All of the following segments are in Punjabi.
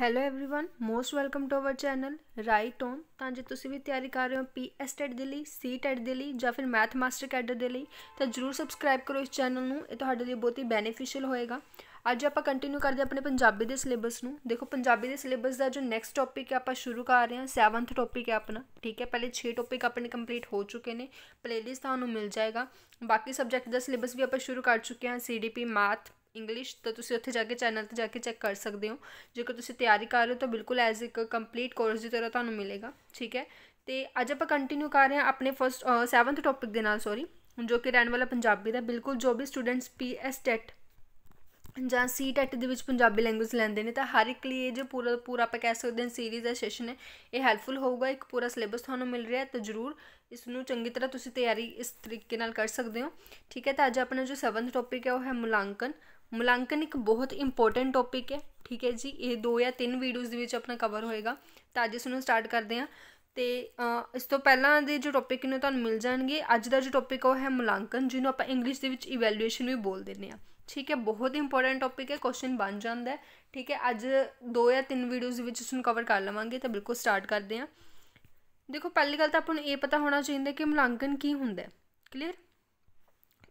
hello everyone most welcome to our channel right on ਤਾਂ ਜੇ ਤੁਸੀਂ ਵੀ ਤਿਆਰੀ ਕਰ ਰਹੇ ਹੋ ਐਸ ਟੈਟ ਦੇ ਲਈ ਸੀ ਟੈਟ ਦੇ ਲਈ ਜਾਂ ਫਿਰ ਮੈਥ ਮਾਸਟਰ ਕੈਡਰ ਦੇ ਲਈ ਤਾਂ ਜਰੂਰ ਸਬਸਕ੍ਰਾਈਬ ਕਰੋ ਇਸ ਚੈਨਲ ਨੂੰ ਇਹ ਤੁਹਾਡੇ ਲਈ ਬਹੁਤ ਹੀ ਬੈਨੀਫੀਸ਼ੀਅਲ ਹੋਏਗਾ ਅੱਜ ਆਪਾਂ ਕੰਟੀਨਿਊ ਕਰਦੇ ਆਪਣੇ ਪੰਜਾਬੀ ਦੇ ਸਿਲੇਬਸ ਨੂੰ ਦੇਖੋ ਪੰਜਾਬੀ ਦੇ ਸਿਲੇਬਸ ਦਾ ਜੋ ਨੈਕਸਟ ਟੌਪਿਕ ਹੈ ਆਪਾਂ ਸ਼ੁਰੂ ਕਰ ਰਹੇ ਹਾਂ 7th ਟੌਪਿਕ ਹੈ ਆਪਣਾ ਠੀਕ ਹੈ ਪਹਿਲੇ 6 ਟੌਪਿਕ ਆਪਣੇ ਕੰਪਲੀਟ ਹੋ ਚੁੱਕੇ ਨੇ ਪਲੇਲਿਸਟ ਤੁਹਾਨੂੰ ਮਿਲ ਜਾਏਗਾ ਬਾਕੀ ਸਬਜੈਕਟ ਦਾ ਸਿਲੇਬਸ ਵੀ ਆਪਾਂ ਸ਼ੁਰੂ ਕਰ ਚੁੱਕੇ ਹਾਂ ਸੀਡੀਪੀ ਮੈਥ ਇੰਗਲਿਸ਼ ਤਾਂ ਤੁਸੀਂ ਉੱਥੇ ਜਾ ਕੇ ਚੈਨਲ ਤੇ ਜਾ ਕੇ ਚੈੱਕ ਕਰ ਸਕਦੇ ਹੋ ਜੇਕਰ ਤੁਸੀਂ ਤਿਆਰੀ ਕਰ ਰਹੇ ਹੋ ਤਾਂ ਬਿਲਕੁਲ ਐਜ਼ ਇੱਕ ਕੰਪਲੀਟ ਕੋਰਸ ਦੀ ਤਰ੍ਹਾਂ ਤੁਹਾਨੂੰ ਮਿਲੇਗਾ ਠੀਕ ਹੈ ਤੇ ਅੱਜ ਆਪਾਂ ਕੰਟੀਨਿਊ ਕਰ ਰਹੇ ਹਾਂ ਆਪਣੇ ਫਰਸਟ 7th ਟੌਪਿਕ ਦੇ ਨਾਲ ਸੌਰੀ ਜੋ ਕਿ ਰਹਿਣ ਵਾਲਾ ਪੰਜਾਬੀ ਦਾ ਬਿਲਕੁਲ ਜੋ ਵੀ ਸਟੂਡੈਂਟਸ ਪੀਐਸ ਟੈਟ ਜਾਂ ਸੀ ਟੈਟ ਦੇ ਵਿੱਚ ਪੰਜਾਬੀ ਲੈਂਗੁਏਜ ਲੈਂਦੇ ਨੇ ਤਾਂ ਹਰ ਇੱਕ ਲਈ ਇਹ ਜੋ ਪੂਰਾ ਪੂਰਾ ਆਪਾਂ ਕਹਿ ਸਕਦੇ ਹਾਂ ਸੀਰੀਜ਼ ਦਾ ਸੈਸ਼ਨ ਹੈ ਇਹ ਹੈਲਪਫੁਲ ਹੋਊਗਾ ਇੱਕ ਪੂਰਾ ਸਿਲੇਬਸ ਤੁਹਾਨੂੰ ਮਿਲ ਰਿਹਾ ਹੈ ਤਾਂ ਜ਼ਰੂਰ ਇਸ ਨੂੰ ਚੰਗੀ ਤਰ੍ਹਾਂ ਤੁਸੀਂ ਤਿਆਰੀ ਇਸ ਤਰੀਕੇ ਨਾਲ ਕਰ ਸਕਦੇ ਹੋ ਠੀਕ ਹੈ ਤਾਂ ਅੱਜ ਆਪਣਾ ਜੋ 7th ਟੌਪਿਕ ਹੈ ਉਹ ਹੈ ਮੁਲਾਂਕਣ ਮੁਲਾਂਕਣ ਇੱਕ ਬਹੁਤ ਇੰਪੋਰਟੈਂਟ ਟੌਪਿਕ ਹੈ ਠੀਕ ਹੈ ਜੀ ਇਹ ਦੋ ਜਾਂ ਤਿੰਨ ਵੀਡੀਓਜ਼ ਦੇ ਵਿੱਚ ਆਪਣਾ ਕਵਰ ਹੋਏਗਾ ਤਾਂ ਅੱਜ ਇਸ ਨੂੰ ਸਟਾਰਟ ਕਰਦੇ ਹਾਂ ਤੇ ਇਸ ਤੋਂ ਪਹਿਲਾਂ ਦੇ ਜੋ ਟੌਪਿਕ ਨੇ ਤੁਹਾਨੂੰ ਮਿਲ ਜਾਣਗੇ ਅੱਜ ਦਾ ਜੋ ਟੌਪਿਕ ਉਹ ਹੈ ਮੁਲਾਂਕਣ ਜਿਹਨੂੰ ਆਪਾਂ ਇੰਗਲਿਸ਼ ਦੇ ਵਿੱਚ ਇਵੈਲੂਏਸ਼ਨ ਵੀ ਬੋਲ ਦਿੰਦੇ ਹਾਂ ਠੀਕ ਹੈ ਬਹੁਤ ਇੰਪੋਰਟੈਂਟ ਟੌਪਿਕ ਹੈ ਕੁਐਸਚਨ ਬਣ ਜਾਂਦਾ ਹੈ ਠੀਕ ਹੈ ਅੱਜ ਦੋ ਜਾਂ ਤਿੰਨ ਵੀਡੀਓਜ਼ ਦੇ ਵਿੱਚ ਇਸ ਨੂੰ ਕਵਰ ਕਰ ਲਵਾਂਗੇ ਤਾਂ ਬਿਲਕੁਲ ਸਟਾਰਟ ਕਰਦੇ ਹਾਂ ਦੇਖੋ ਪਹਿਲੀ ਗੱਲ ਤਾਂ ਆਪਾਂ ਨੂੰ ਇਹ ਪਤਾ ਹੋਣਾ ਚਾਹੀਦਾ ਕਿ ਮੁਲਾਂਕਣ ਕੀ ਹੁੰਦਾ ਹੈ ਕਲੀਅਰ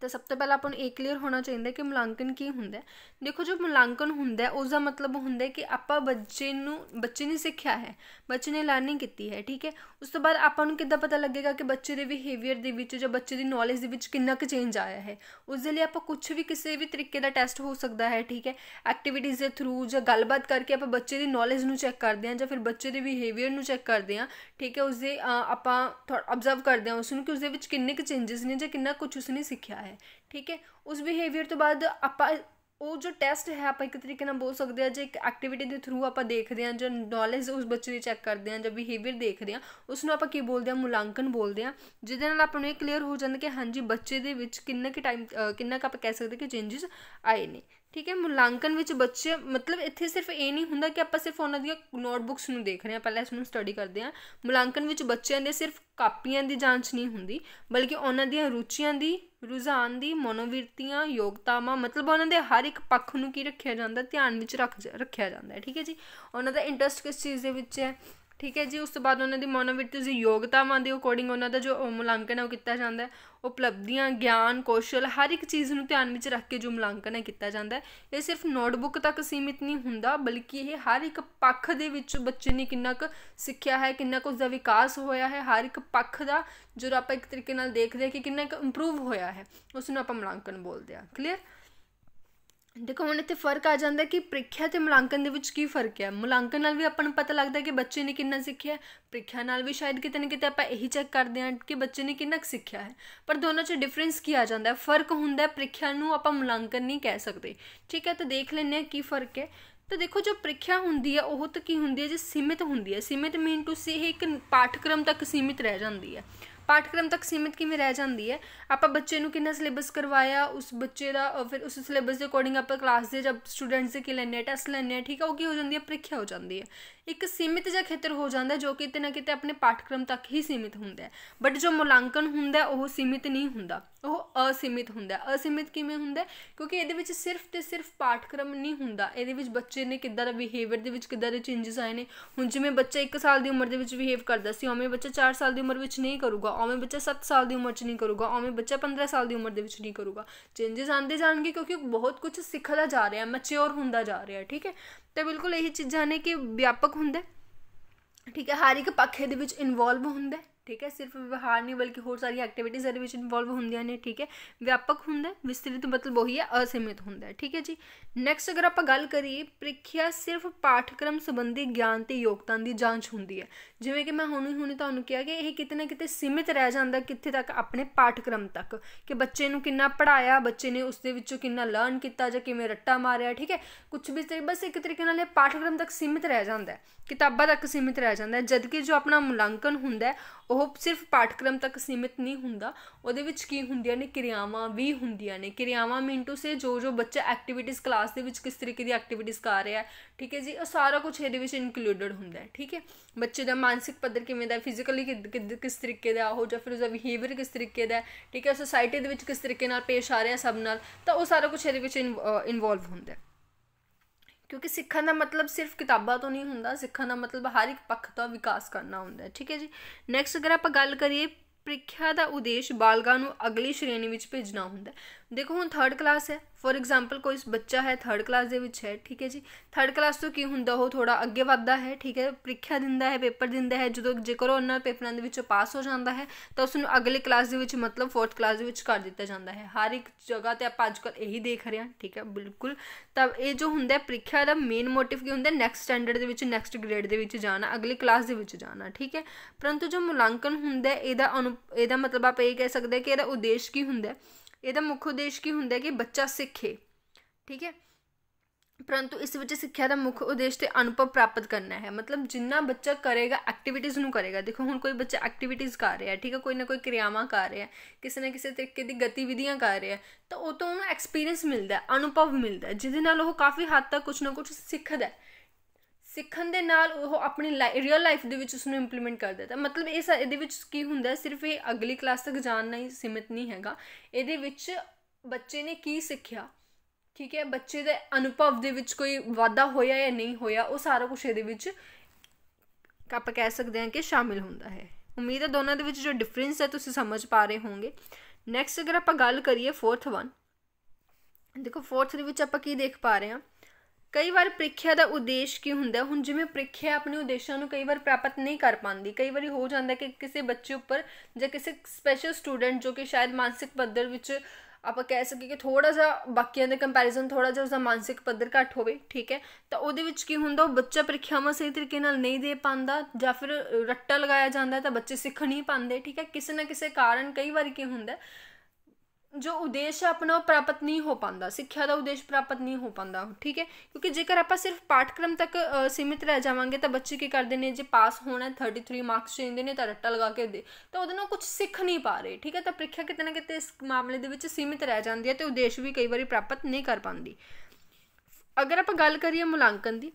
ਤਾਂ ਸਭ ਤੋਂ ਪਹਿਲਾਂ ਆਪਾਂ ਨੂੰ ਇਹ ਕਲੀਅਰ ਹੋਣਾ ਚਾਹੀਦਾ ਕਿ ਮੁਲਾਂਕਣ ਕੀ ਹੁੰਦਾ ਦੇਖੋ ਜੋ ਮੁਲਾਂਕਣ ਹੁੰਦਾ ਉਸ ਦਾ ਮਤਲਬ ਹੁੰਦਾ ਕਿ ਆਪਾਂ ਬੱਚੇ ਨੂੰ ਬੱਚੇ ਨੇ ਸਿੱਖਿਆ ਹੈ ਬੱਚੇ ਨੇ ਲਰਨਿੰਗ ਕੀਤੀ ਹੈ ਠੀਕ ਹੈ ਉਸ ਤੋਂ ਬਾਅਦ ਆਪਾਂ ਨੂੰ ਕਿੱਦਾਂ ਪਤਾ ਲੱਗੇਗਾ ਕਿ ਬੱਚੇ ਦੇ ਬਿਹੇਵੀਅਰ ਦੇ ਵਿੱਚ ਜਾਂ ਬੱਚੇ ਦੀ ਨੌਲੇਜ ਦੇ ਵਿੱਚ ਕਿੰਨਾ ਕੁ ਚੇਂਜ ਆਇਆ ਹੈ ਉਸ ਦੇ ਲਈ ਆਪਾਂ ਕੁਝ ਵੀ ਕਿਸੇ ਵੀ ਤਰੀਕੇ ਦਾ ਟੈਸਟ ਹੋ ਸਕਦਾ ਹੈ ਠੀਕ ਹੈ ਐਕਟੀਵਿਟੀਜ਼ ਦੇ ਥਰੂ ਜਾਂ ਗੱਲਬਾਤ ਕਰਕੇ ਆਪਾਂ ਬੱਚੇ ਦੀ ਨੌਲੇਜ ਨੂੰ ਚੈੱਕ ਕਰਦੇ ਹਾਂ ਜਾਂ ਫਿਰ ਬੱਚੇ ਦੇ ਬਿਹੇਵੀਅਰ ਨੂੰ ਚੈੱਕ ਕਰਦੇ ਹਾਂ ਠੀਕ ਹੈ ਉਸ ਦੇ ਆਪਾਂ ਅਬਜ਼ਰਵ ਕਰਦੇ ਹਾਂ ਉਸ ਨੂੰ ਕਿ ਉਸ ਦੇ ਵਿੱਚ ਕਿੰਨੇ ਕੁ ਚੇਂਜਸ ਨੇ ਜਾਂ ਕਿੰਨਾ ਕੁਝ ਉਸ ਨੇ ਸਿੱਖਿਆ ਹੈ ਹੈ ਠੀਕ ਹੈ ਉਸ ਬਿਹੇਵੀਅਰ ਤੋਂ ਬਾਅਦ ਆਪਾਂ ਉਹ ਜੋ ਟੈਸਟ ਹੈ ਆਪਾਂ ਇੱਕ ਤਰੀਕੇ ਨਾਲ ਬੋਲ ਸਕਦੇ ਆ ਜੇ ਇੱਕ ਐਕਟੀਵਿਟੀ ਦੇ ਥਰੂ ਆਪਾਂ ਦੇਖਦੇ ਆ ਜਾਂ ਨੌਲੇਜ ਉਸ ਬੱਚੇ ਦੀ ਚੈੱਕ ਕਰਦੇ ਆ ਜਾਂ ਬਿਹੇਵੀਅਰ ਦੇਖਦੇ ਆ ਉਸ ਨੂੰ ਆਪਾਂ ਕੀ ਬੋਲਦੇ ਆ ਮੁਲਾਂਕਣ ਬੋਲਦੇ ਆ ਜਿਹਦੇ ਨਾਲ ਆਪਾਂ ਨੂੰ ਇਹ ਕਲੀਅਰ ਹੋ ਜਾਂਦਾ ਕਿ ਹਾਂਜੀ ਬੱਚੇ ਦੇ ਵਿੱਚ ਕਿੰਨਾ ਕਿ ਟਾਈਮ ਕਿੰਨਾ ਕ ਆਪਾਂ ਕਹਿ ਸਕਦੇ ਕਿ ਚੇਂਜਸ ਆਏ ਨੇ ਠੀਕ ਹੈ ਮੁਲਾਂਕਣ ਵਿੱਚ ਬੱਚੇ ਮਤਲਬ ਇੱਥੇ ਸਿਰਫ ਇਹ ਨਹੀਂ ਹੁੰਦਾ ਕਿ ਆਪਾਂ ਸਿਰਫ ਉਹਨਾਂ ਦੀਆਂ ਨੋਟਬੁੱਕਸ ਨੂੰ ਦੇਖ ਰਹੇ ਹਾਂ ਪਹਿਲਾਂ ਇਸ ਨੂੰ ਸਟੱਡੀ ਕਰਦੇ ਹਾਂ ਮੁਲਾਂਕਣ ਵਿੱਚ ਬੱਚਿਆਂ ਦੇ ਸਿਰਫ ਕਾਪੀਆਂ ਦੀ ਜਾਂਚ ਨਹੀਂ ਹੁੰਦੀ ਬਲਕਿ ਉਹਨਾਂ ਦੀਆਂ ਰੁਚੀਆਂ ਦੀ ਰੁਝਾਨ ਦੀ ਮਨੋਵਿਰਤੀਆਂ ਯੋਗਤਾਵਾਂ ਮਤਲਬ ਉਹਨਾਂ ਦੇ ਹਰ ਇੱਕ ਪੱਖ ਨੂੰ ਕੀ ਰੱਖਿਆ ਜਾਂਦਾ ਧਿਆਨ ਵਿੱਚ ਰੱਖ ਰੱਖਿਆ ਜਾਂਦਾ ਹੈ ਠੀਕ ਹੈ ਜੀ ਉਹਨਾਂ ਦਾ ਇੰਟਰਸਟ ਕਿਸ ਚੀਜ਼ ਦੇ ਵਿੱਚ ਹੈ ਠੀਕ ਹੈ ਜੀ ਉਸ ਤੋਂ ਬਾਅਦ ਉਹਨਾਂ ਦੀ ਮਨੋਵਿਰਤ ਦੀ ਯੋਗਤਾਵਾਂ ਦੇ ਅਕੋਰਡਿੰਗ ਉਹਨਾਂ ਦਾ ਜੋ ਮੁਲਾਂਕਣ ਹੈ ਉਹ ਕੀਤਾ ਜਾਂਦਾ ਹੈ ਉਪਲਬਧੀਆਂ ਗਿਆਨ ਕੌਸ਼ਲ ਹਰ ਇੱਕ ਚੀਜ਼ ਨੂੰ ਧਿਆਨ ਵਿੱਚ ਰੱਖ ਕੇ ਜੋ ਮੁਲਾਂਕਣ ਹੈ ਕੀਤਾ ਜਾਂਦਾ ਹੈ ਇਹ ਸਿਰਫ ਨੋਟਬੁੱਕ ਤੱਕ ਸੀਮਿਤ ਨਹੀਂ ਹੁੰਦਾ ਬਲਕਿ ਇਹ ਹਰ ਇੱਕ ਪੱਖ ਦੇ ਵਿੱਚ ਬੱਚੇ ਨੇ ਕਿੰਨਾ ਕੁ ਸਿੱਖਿਆ ਹੈ ਕਿੰਨਾ ਕੁ ਉਸਦਾ ਦਾ ਵਿਕਾਸ ਹੋਇਆ ਹੈ ਹਰ ਇੱਕ ਪੱਖ ਦਾ ਜਦੋਂ ਆਪਾਂ ਇੱਕ ਤਰੀਕੇ ਨਾਲ ਦੇਖਦੇ ਹਾਂ ਕਿ ਕਿੰਨਾ ਕੁ ਇੰਪਰੂਵ ਹੋਇਆ ਹੈ ਉਸ ਨੂੰ ਆਪਾਂ ਮੁਲਾਂਕਣ ਬੋਲਦੇ ਆ ਕਲੀਅਰ ਦੇਖੋ ਹੁਣ ਇੱਥੇ ਫਰਕ ਆ ਜਾਂਦਾ ਕਿ ਪ੍ਰੀਖਿਆ ਤੇ ਮੁਲਾਂਕਣ ਦੇ ਵਿੱਚ ਕੀ ਫਰਕ ਹੈ ਮੁਲਾਂਕਣ ਨਾਲ ਵੀ ਆਪਾਂ ਨੂੰ ਪਤਾ ਲੱਗਦਾ ਕਿ ਬੱਚੇ ਨੇ ਕਿੰਨਾ ਸਿੱਖਿਆ ਪ੍ਰੀਖਿਆ ਨਾਲ ਵੀ ਸ਼ਾਇਦ ਕਿਤੇ ਨਾ ਕਿਤੇ ਆਪਾਂ ਇਹੀ ਚੈੱਕ ਕਰਦੇ ਹਾਂ ਕਿ ਬੱਚੇ ਨੇ ਕਿੰਨਾ ਸਿੱਖਿਆ ਹੈ ਪਰ ਦੋਨਾਂ 'ਚ ਡਿਫਰੈਂਸ ਕੀ ਆ ਜਾਂਦਾ ਹੈ ਫਰਕ ਹੁੰਦਾ ਹੈ ਪ੍ਰੀਖਿਆ ਨੂੰ ਆਪਾਂ ਮੁਲਾਂਕਣ ਨਹੀਂ ਕਹਿ ਸਕਦੇ ਠੀਕ ਹੈ ਤਾਂ ਦੇਖ ਲੈਂਦੇ ਹਾਂ ਕੀ ਫਰਕ ਹੈ ਤਾਂ ਦੇਖੋ ਜੋ ਪ੍ਰੀਖਿਆ ਹੁੰਦੀ ਹੈ ਉਹ ਤਾਂ ਕੀ ਹੁੰਦੀ ਹੈ ਜੇ ਸੀਮਿਤ ਹੁੰਦੀ ਹੈ ਸੀਮਿਤ ਮੀਨ ਟੂ ਸੀ ਇੱਕ ਪਾਠਕ੍ਰਮ ਤੱਕ ਸੀਮਿਤ ਰਹਿ ਜਾਂਦੀ ਹੈ ਪਾਠਕ੍ਰਮ ਤੱਕ ਸੀਮਿਤ ਕਿਵੇਂ ਰਹਿ ਜਾਂਦੀ ਹੈ ਆਪਾਂ ਬੱਚੇ ਨੂੰ ਕਿੰਨਾ ਸਿਲੇਬਸ ਕਰਵਾਇਆ ਉਸ ਬੱਚੇ ਦਾ ਫਿਰ ਉਸ ਸਿਲੇਬਸ ਦੇ ਅਕੋਰਡਿੰਗ ਆਪਾਂ ਕਲਾਸ ਦੇ ਜਬ ਸਟੂਡੈਂਟਸ ਦੇ ਕਿ ਲੈਣੇ ਟੈਸਟ ਲੈਣੇ ਠੀਕ ਹੈ ਉਹ ਕੀ ਹੋ ਜਾਂਦੀ ਹੈ ਪ੍ਰੀਖਿਆ ਹੋ ਜਾਂਦੀ ਹੈ ਇੱਕ ਸੀਮਿਤ ਜਿਹਾ ਖੇਤਰ ਹੋ ਜਾਂਦਾ ਜੋ ਕਿ ਤੇ ਨਾ ਕਿਤੇ ਆਪਣੇ ਪਾਠਕ੍ਰਮ ਤੱਕ ਹੀ ਸੀਮਿਤ ਹੁੰਦਾ ਹੈ ਬਟ ਜੋ ਮੁਲਾਂਕਣ ਹੁੰਦਾ ਉਹ ਸੀਮਿਤ ਨਹੀਂ ਹੁੰਦਾ ਉਹ ਅਸੀਮਿਤ ਹੁੰਦਾ ਅਸੀਮਿਤ ਕਿਵੇਂ ਹੁੰਦਾ ਕਿਉਂਕਿ ਇਹਦੇ ਵਿੱਚ ਸਿਰਫ ਤੇ ਸਿਰਫ ਪਾਠਕ੍ਰਮ ਨਹੀਂ ਹੁੰਦਾ ਇਹਦੇ ਵਿੱਚ ਬੱਚੇ ਨੇ ਕਿੱਦਾਂ ਦਾ ਬਿਹੇਵੀਅਰ ਦੇ ਵਿੱਚ ਕਿੱਦਾਂ ਦੇ ਚੇਂਜਸ ਆਏ ਨੇ ਹੁਣ ਜਿਵੇਂ ਬੱਚਾ 1 ਸਾਲ ਦੀ ਉਮਰ ਦੇ ਵਿੱਚ ਬਿਹੇਵ ਕਰਦਾ ਸੀ ਉਵੇਂ ਬੱਚਾ 4 ਸਾਲ ਦੀ ਉਮਰ ਵਿੱਚ ਨਹੀਂ ਕਰੂਗਾ ਉਵੇਂ ਬੱਚਾ 7 ਸਾਲ ਦੀ ਉਮਰ 'ਚ ਨਹੀਂ ਕਰੂਗਾ ਉਵੇਂ ਬੱਚਾ 15 ਸਾਲ ਦੀ ਉਮਰ ਦੇ ਵਿੱਚ ਨਹੀਂ ਕਰੂਗਾ ਚੇਂਜਸ ਆਂਦੇ ਜਾਣਗੇ ਕਿਉਂਕਿ ਬਹੁਤ ਕੁਝ ਸਿੱਖਦਾ ਜਾ ਰਿਹਾ ਮੈਚਿਓਰ ਹੁੰਦਾ ਜਾ ਰਿਹਾ ਠੀਕ ਹੈ ਤੇ ਬਿਲਕੁਲ ਇਹੀ ਚੀਜ਼ਾਂ ਨੇ ਕਿ ਵਿਆਪਕ ਹੁੰਦਾ ਠੀਕ ਹੈ ਹਰ ਇੱਕ ਪੱਖੇ ਦੇ ਵਿੱਚ ਇਨਵੋਲਵ ਹੁੰਦਾ ਠੀਕ ਹੈ ਸਿਰਫ ਵਿਵਹਾਰ ਨਹੀਂ ਬਲਕਿ ਹੋਰ ਸਾਰੀ ਐਕਟੀਵਿਟੀਜ਼ ਇਹਦੇ ਵਿੱਚ ਇਨਵੋਲਵ ਹੁੰਦੀਆਂ ਨੇ ਠੀਕ ਹੈ ਵਿਆਪਕ ਹੁੰਦਾ ਵਿਸਤ੍ਰਿਤ ਮਤਲਬ ਉਹੀ ਹੈ ਅਸੀਮਿਤ ਹੁੰਦਾ ਠੀਕ ਹੈ ਜੀ ਨੈਕਸਟ ਅਗਰ ਆਪਾਂ ਗੱਲ ਕਰੀਏ ਪ੍ਰੀਖਿਆ ਸਿਰਫ ਪਾਠਕ੍ਰਮ ਸੰਬੰਧੀ ਗਿਆਨ ਤੇ ਯੋਗਦਾਨ ਦੀ ਜਾਂਚ ਹੁੰਦੀ ਹੈ ਜਿਵੇਂ ਕਿ ਮੈਂ ਹੁਣੇ ਹੁਣੇ ਤੁਹਾਨੂੰ ਕਿਹਾ ਕਿ ਇਹ ਕਿਤੇ ਨਾ ਕਿਤੇ ਸੀਮਿਤ ਰਹਿ ਜਾਂਦਾ ਕਿੱਥੇ ਤੱਕ ਆਪਣੇ ਪਾਠਕ੍ਰਮ ਤੱਕ ਕਿ ਬੱਚੇ ਨੂੰ ਕਿੰਨਾ ਪੜਾਇਆ ਬੱਚੇ ਨੇ ਉਸ ਦੇ ਵਿੱਚੋਂ ਕਿੰਨਾ ਲਰਨ ਕੀਤਾ ਜਾਂ ਕਿਵੇਂ ਰੱਟਾ ਮਾਰਿਆ ਠੀਕ ਹੈ ਕੁਝ ਵੀ ਬਸ ਇੱਕ ਤਰੀਕੇ ਨਾਲ ਇਹ ਪਾਠਕ੍ਰਮ ਤੱਕ ਸੀਮਿਤ ਰਹਿ ਜਾਂਦਾ ਕਿਤਾਬਾਂ ਤੱਕ ਸੀਮਿਤ ਰਹਿ ਜਾਂਦਾ ਜਦਕਿ ਜੋ ਆਪਣਾ ਮੁਲਾਂਕਣ ਹੁੰਦਾ ਹੈ ਉਹ ਸਿਰਫ ਪਾਠਕ੍ਰਮ ਤੱਕ ਸੀਮਿਤ ਨਹੀਂ ਹੁੰਦਾ ਉਹਦੇ ਵਿੱਚ ਕੀ ਹੁੰਦੀਆਂ ਨੇ ਕਿਰਿਆਵਾਂ ਵੀ ਹੁੰਦੀਆਂ ਨੇ ਕਿਰਿਆਵਾਂ ਮਿੰਟੂ ਸੇ ਜੋ ਜੋ ਬੱਚਾ ਐਕਟੀਵਿਟੀਜ਼ ਕਲਾਸ ਦੇ ਵਿੱਚ ਕਿਸ ਤਰੀਕੇ ਦੀ ਐਕਟੀਵਿਟੀਜ਼ ਕਰ ਰਿਹਾ ਹੈ ਠੀਕ ਹੈ ਜੀ ਉਹ ਸਾਰਾ ਕੁਝ ਇਹਦੇ ਵਿੱਚ ਇਨਕਲੂਡਡ ਹੁੰਦਾ ਹੈ ਠੀਕ ਹੈ ਬੱਚੇ ਦਾ ਮਾਨਸਿਕ ਪੱਧਰ ਕਿਵੇਂ ਦਾ ਫਿਜ਼ੀਕਲੀ ਕਿਸ ਤਰੀਕੇ ਦਾ ਉਹ ਜਾਂ ਫਿਰ ਉਹਦਾ ਬਿਹੇਵੀਅਰ ਕਿਸ ਤਰੀਕੇ ਦਾ ਠੀਕ ਹੈ ਸੋਸਾਇਟੀ ਦੇ ਵਿੱਚ ਕਿਸ ਤਰੀਕੇ ਨਾਲ ਪੇਸ਼ ਆ ਰਿਹਾ ਸਭ ਨਾਲ ਤਾਂ ਉਹ ਸਾਰਾ ਕੁਝ ਇਹਦੇ ਵਿੱਚ ਇਨਵੋਲਵ ਹੁੰਦਾ ਹੈ ਕਿਉਂਕਿ ਸਿੱਖਣ ਦਾ ਮਤਲਬ ਸਿਰਫ ਕਿਤਾਬਾਂ ਤੋਂ ਨਹੀਂ ਹੁੰਦਾ ਸਿੱਖਣ ਦਾ ਮਤਲਬ ਹਰ ਇੱਕ ਪੱਖ ਤੋਂ ਵਿਕਾਸ ਕਰਨਾ ਹੁੰਦਾ ਹੈ ਠੀਕ ਹੈ ਜੀ ਨੈਕਸਟ ਅਗਰ ਆਪਾਂ ਗੱਲ ਕਰੀਏ ਪ੍ਰੀਖਿਆ ਦਾ ਉਦੇਸ਼ ਬਾਲਗਾਂ ਨੂੰ ਅਗਲੀ ਸ਼੍ਰੇਣੀ ਵਿੱਚ ਭੇਜਣਾ ਹੁੰਦਾ ਹੈ ਦੇਖੋ ਹੁਣ 3rd ਕਲਾਸ ਹੈ ਫੋਰ ਐਗਜ਼ਾਮਪਲ ਕੋਈ ਬੱਚਾ ਹੈ 3rd ਕਲਾਸ ਦੇ ਵਿੱਚ ਹੈ ਠੀਕ ਹੈ ਜੀ 3rd ਕਲਾਸ ਤੋਂ ਕੀ ਹੁੰਦਾ ਉਹ ਥੋੜਾ ਅੱਗੇ ਵੱਧਦਾ ਹੈ ਠੀਕ ਹੈ ਪ੍ਰੀਖਿਆ ਦਿੰਦਾ ਹੈ ਪੇਪਰ ਦਿੰਦਾ ਹੈ ਜਦੋਂ ਜੇਕਰ ਉਹ ਉਹਨਾਂ ਪੇਪਰਾਂ ਦੇ ਵਿੱਚੋਂ ਪਾਸ ਹੋ ਜਾਂਦਾ ਹੈ ਤਾਂ ਉਸ ਨੂੰ ਅਗਲੇ ਕਲਾਸ ਦੇ ਵਿੱਚ ਮਤਲਬ 4th ਕਲਾਸ ਦੇ ਵਿੱਚ ਕਰ ਦਿੱਤਾ ਜਾਂਦਾ ਹੈ ਹਰ ਇੱਕ ਜਗ੍ਹਾ ਤੇ ਆਪਾਂ ਅੱਜਕੱਲ ਇਹੀ ਦੇਖ ਰਹੇ ਹਾਂ ਠੀਕ ਹੈ ਬਿਲਕੁਲ ਤਾਂ ਇਹ ਜੋ ਹੁੰਦਾ ਹੈ ਪ੍ਰੀਖਿਆ ਦਾ ਮੇਨ ਮੋਟਿਵ ਕੀ ਹੁੰਦਾ ਨੈਕਸਟ ਸਟੈਂਡਰਡ ਦੇ ਵਿੱਚ ਨੈਕਸਟ ਗ੍ਰੇਡ ਦੇ ਵਿੱਚ ਜਾਣਾ ਅਗਲੀ ਕਲਾਸ ਦੇ ਵਿੱਚ ਜਾਣਾ ਠੀਕ ਹੈ ਪਰੰਤੂ ਜੋ ਮੁਲਾਂਕਣ ਹੁੰਦਾ ਇਹਦਾ ਇਹਦਾ ਮਤਲਬ ਆਪਾਂ ਇਹ ਕਹਿ ਸਕਦੇ ਕਿ ਇਹਦਾ ਉਦੇਸ਼ ਕੀ ਹੁੰਦਾ ਇਹਦਾ ਮੁੱਖ ਉਦੇਸ਼ ਕੀ ਹੁੰਦਾ ਹੈ ਕਿ ਬੱਚਾ ਸਿੱਖੇ ਠੀਕ ਹੈ ਪਰੰਤੂ ਇਸ ਵਿੱਚ ਸਿੱਖਿਆ ਦਾ ਮੁੱਖ ਉਦੇਸ਼ ਤੇ ਅਨੁਭਵ ਪ੍ਰਾਪਤ ਕਰਨਾ ਹੈ ਮਤਲਬ ਜਿੰਨਾ ਬੱਚਾ ਕਰੇਗਾ ਐਕਟੀਵਿਟੀਜ਼ ਨੂੰ ਕਰੇਗਾ ਦੇਖੋ ਹੁਣ ਕੋਈ ਬੱਚਾ ਐਕਟੀਵਿਟੀਜ਼ ਕਰ ਰਿਹਾ ਠੀਕ ਹੈ ਕੋਈ ਨਾ ਕੋਈ ਕਿਰਿਆਵਾਂ ਕਰ ਰਿਹਾ ਕਿਸੇ ਨਾ ਕਿਸੇ ਤਰੀਕੇ ਦੀ ਗਤੀਵਿਧੀਆਂ ਕਰ ਰਿਹਾ ਤਾਂ ਉਹ ਤੋਂ ਉਹਨੂੰ ਐਕਸਪੀਰੀਅੰਸ ਮਿਲਦਾ ਅਨੁਭਵ ਮਿਲਦਾ ਜਿਹਦੇ ਨਾਲ ਉਹ ਕਾਫੀ ਹੱਦ ਤੱਕ ਕੁਝ ਨਾ ਕੁਝ ਸਿੱਖਦਾ ਹੈ ਸਿੱਖਣ ਦੇ ਨਾਲ ਉਹ ਆਪਣੀ ਰੀਅਲ ਲਾਈਫ ਦੇ ਵਿੱਚ ਉਸ ਨੂੰ ਇੰਪਲੀਮੈਂਟ ਕਰ ਦਿੰਦਾ ਮਤਲਬ ਇਸ ਇਹਦੇ ਵਿੱਚ ਕੀ ਹੁੰਦਾ ਸਿਰਫ ਇਹ ਅਗਲੀ ਕਲਾਸ ਤੱਕ ਜਾਣ ਨਹੀਂ ਸੀਮਿਤ ਨਹੀਂ ਹੈਗਾ ਇਹਦੇ ਵਿੱਚ ਬੱਚੇ ਨੇ ਕੀ ਸਿੱਖਿਆ ਠੀਕ ਹੈ ਬੱਚੇ ਦੇ ਅਨੁਭਵ ਦੇ ਵਿੱਚ ਕੋਈ ਵਾਧਾ ਹੋਇਆ ਜਾਂ ਨਹੀਂ ਹੋਇਆ ਉਹ ਸਾਰਾ ਕੁਝ ਇਹਦੇ ਵਿੱਚ ਕੱਪ ਕਹਿ ਸਕਦੇ ਹਾਂ ਕਿ ਸ਼ਾਮਿਲ ਹੁੰਦਾ ਹੈ ਉਮੀਦ ਹੈ ਦੋਨਾਂ ਦੇ ਵਿੱਚ ਜੋ ਡਿਫਰੈਂਸ ਹੈ ਤੁਸੀਂ ਸਮਝ ਪਾ ਰਹੇ ਹੋਵੋਗੇ ਨੈਕਸਟ ਅਗਰ ਆਪਾਂ ਗੱਲ ਕਰੀਏ ਫੋਰਥ ਵਨ ਦੇਖੋ ਫੋਰਥ ਦੇ ਵਿੱਚ ਆਪਾਂ ਕੀ ਦੇਖ ਪਾ ਰਹੇ ਹਾਂ ਕਈ ਵਾਰ ਪ੍ਰੀਖਿਆ ਦਾ ਉਦੇਸ਼ ਕੀ ਹੁੰਦਾ ਹੁਣ ਜਿਵੇਂ ਪ੍ਰੀਖਿਆ ਆਪਣੇ ਉਦੇਸ਼ਾਂ ਨੂੰ ਕਈ ਵਾਰ ਪ੍ਰਾਪਤ ਨਹੀਂ ਕਰ ਪਾਉਂਦੀ ਕਈ ਵਾਰੀ ਹੋ ਜਾਂਦਾ ਕਿ ਕਿਸੇ ਬੱਚੇ ਉੱਪਰ ਜਾਂ ਕਿਸੇ ਸਪੈਸ਼ਲ ਸਟੂਡੈਂਟ ਜੋ ਕਿ ਸ਼ਾਇਦ ਮਾਨਸਿਕ ਪੱਧਰ ਵਿੱਚ ਆਪਾਂ ਕਹਿ ਸਕੀਏ ਕਿ ਥੋੜਾ ਜਿਹਾ ਬਾਕੀਆਂ ਦੇ ਕੰਪੈਰੀਜ਼ਨ ਥੋੜਾ ਜਿਹਾ ਉਸਦਾ ਮਾਨਸਿਕ ਪੱਧਰ ਘੱਟ ਹੋਵੇ ਠੀਕ ਹੈ ਤਾਂ ਉਹਦੇ ਵਿੱਚ ਕੀ ਹੁੰਦਾ ਉਹ ਬੱਚਾ ਪ੍ਰੀਖਿਆਵਾਂ ਸਹੀ ਤਰੀਕੇ ਨਾਲ ਨਹੀਂ ਦੇ ਪਾਉਂਦਾ ਜਾਂ ਫਿਰ ਰੱਟਾ ਲਗਾਇਆ ਜਾਂਦਾ ਤਾਂ ਬੱਚੇ ਸਿੱਖ ਨਹੀਂ ਪਾਉਂਦੇ ਠੀਕ ਹੈ ਕਿਸੇ ਨਾ ਕਿਸੇ ਕਾਰਨ ਕਈ ਵਾਰ ਕੀ ਹੁੰਦਾ ਜੋ ਉਦੇਸ਼ ਆਪਣਾ ਪ੍ਰਾਪਤ ਨਹੀਂ ਹੋ ਪਾਂਦਾ ਸਿੱਖਿਆ ਦਾ ਉਦੇਸ਼ ਪ੍ਰਾਪਤ ਨਹੀਂ ਹੋ ਪਾਂਦਾ ਠੀਕ ਹੈ ਕਿਉਂਕਿ ਜੇਕਰ ਆਪਾਂ ਸਿਰਫ ਪਾਠਕ੍ਰਮ ਤੱਕ ਸੀਮਿਤ ਰਹਿ ਜਾਵਾਂਗੇ ਤਾਂ ਬੱਚੇ ਕੀ ਕਰਦੇ ਨੇ ਜੇ ਪਾਸ ਹੋਣਾ 33 ਮਾਰਕਸ ਚਾਹੀਦੇ ਨੇ ਤਾਂ ਰੱਟਾ ਲਗਾ ਕੇ ਦੇ ਤਾਂ ਉਹਦੇ ਨਾਲ ਕੁਝ ਸਿੱਖ ਨਹੀਂ ਪਾ ਰਹੇ ਠੀਕ ਹੈ ਤਾਂ ਪ੍ਰੀਖਿਆ ਕਿਤੇ ਨਾ ਕਿਤੇ ਇਸ ਮਾਮਲੇ ਦੇ ਵਿੱਚ ਸੀਮਿਤ ਰਹਿ ਜਾਂਦੀ ਹੈ ਤੇ ਉਦੇਸ਼ ਵੀ ਕਈ ਵਾਰੀ ਪ੍ਰਾਪਤ ਨਹੀਂ ਕਰ ਪਾਂਦੀ ਅਗਰ ਆਪਾਂ ਗੱਲ ਕਰੀਏ ਮੁਲਾਂਕਣ ਦੀ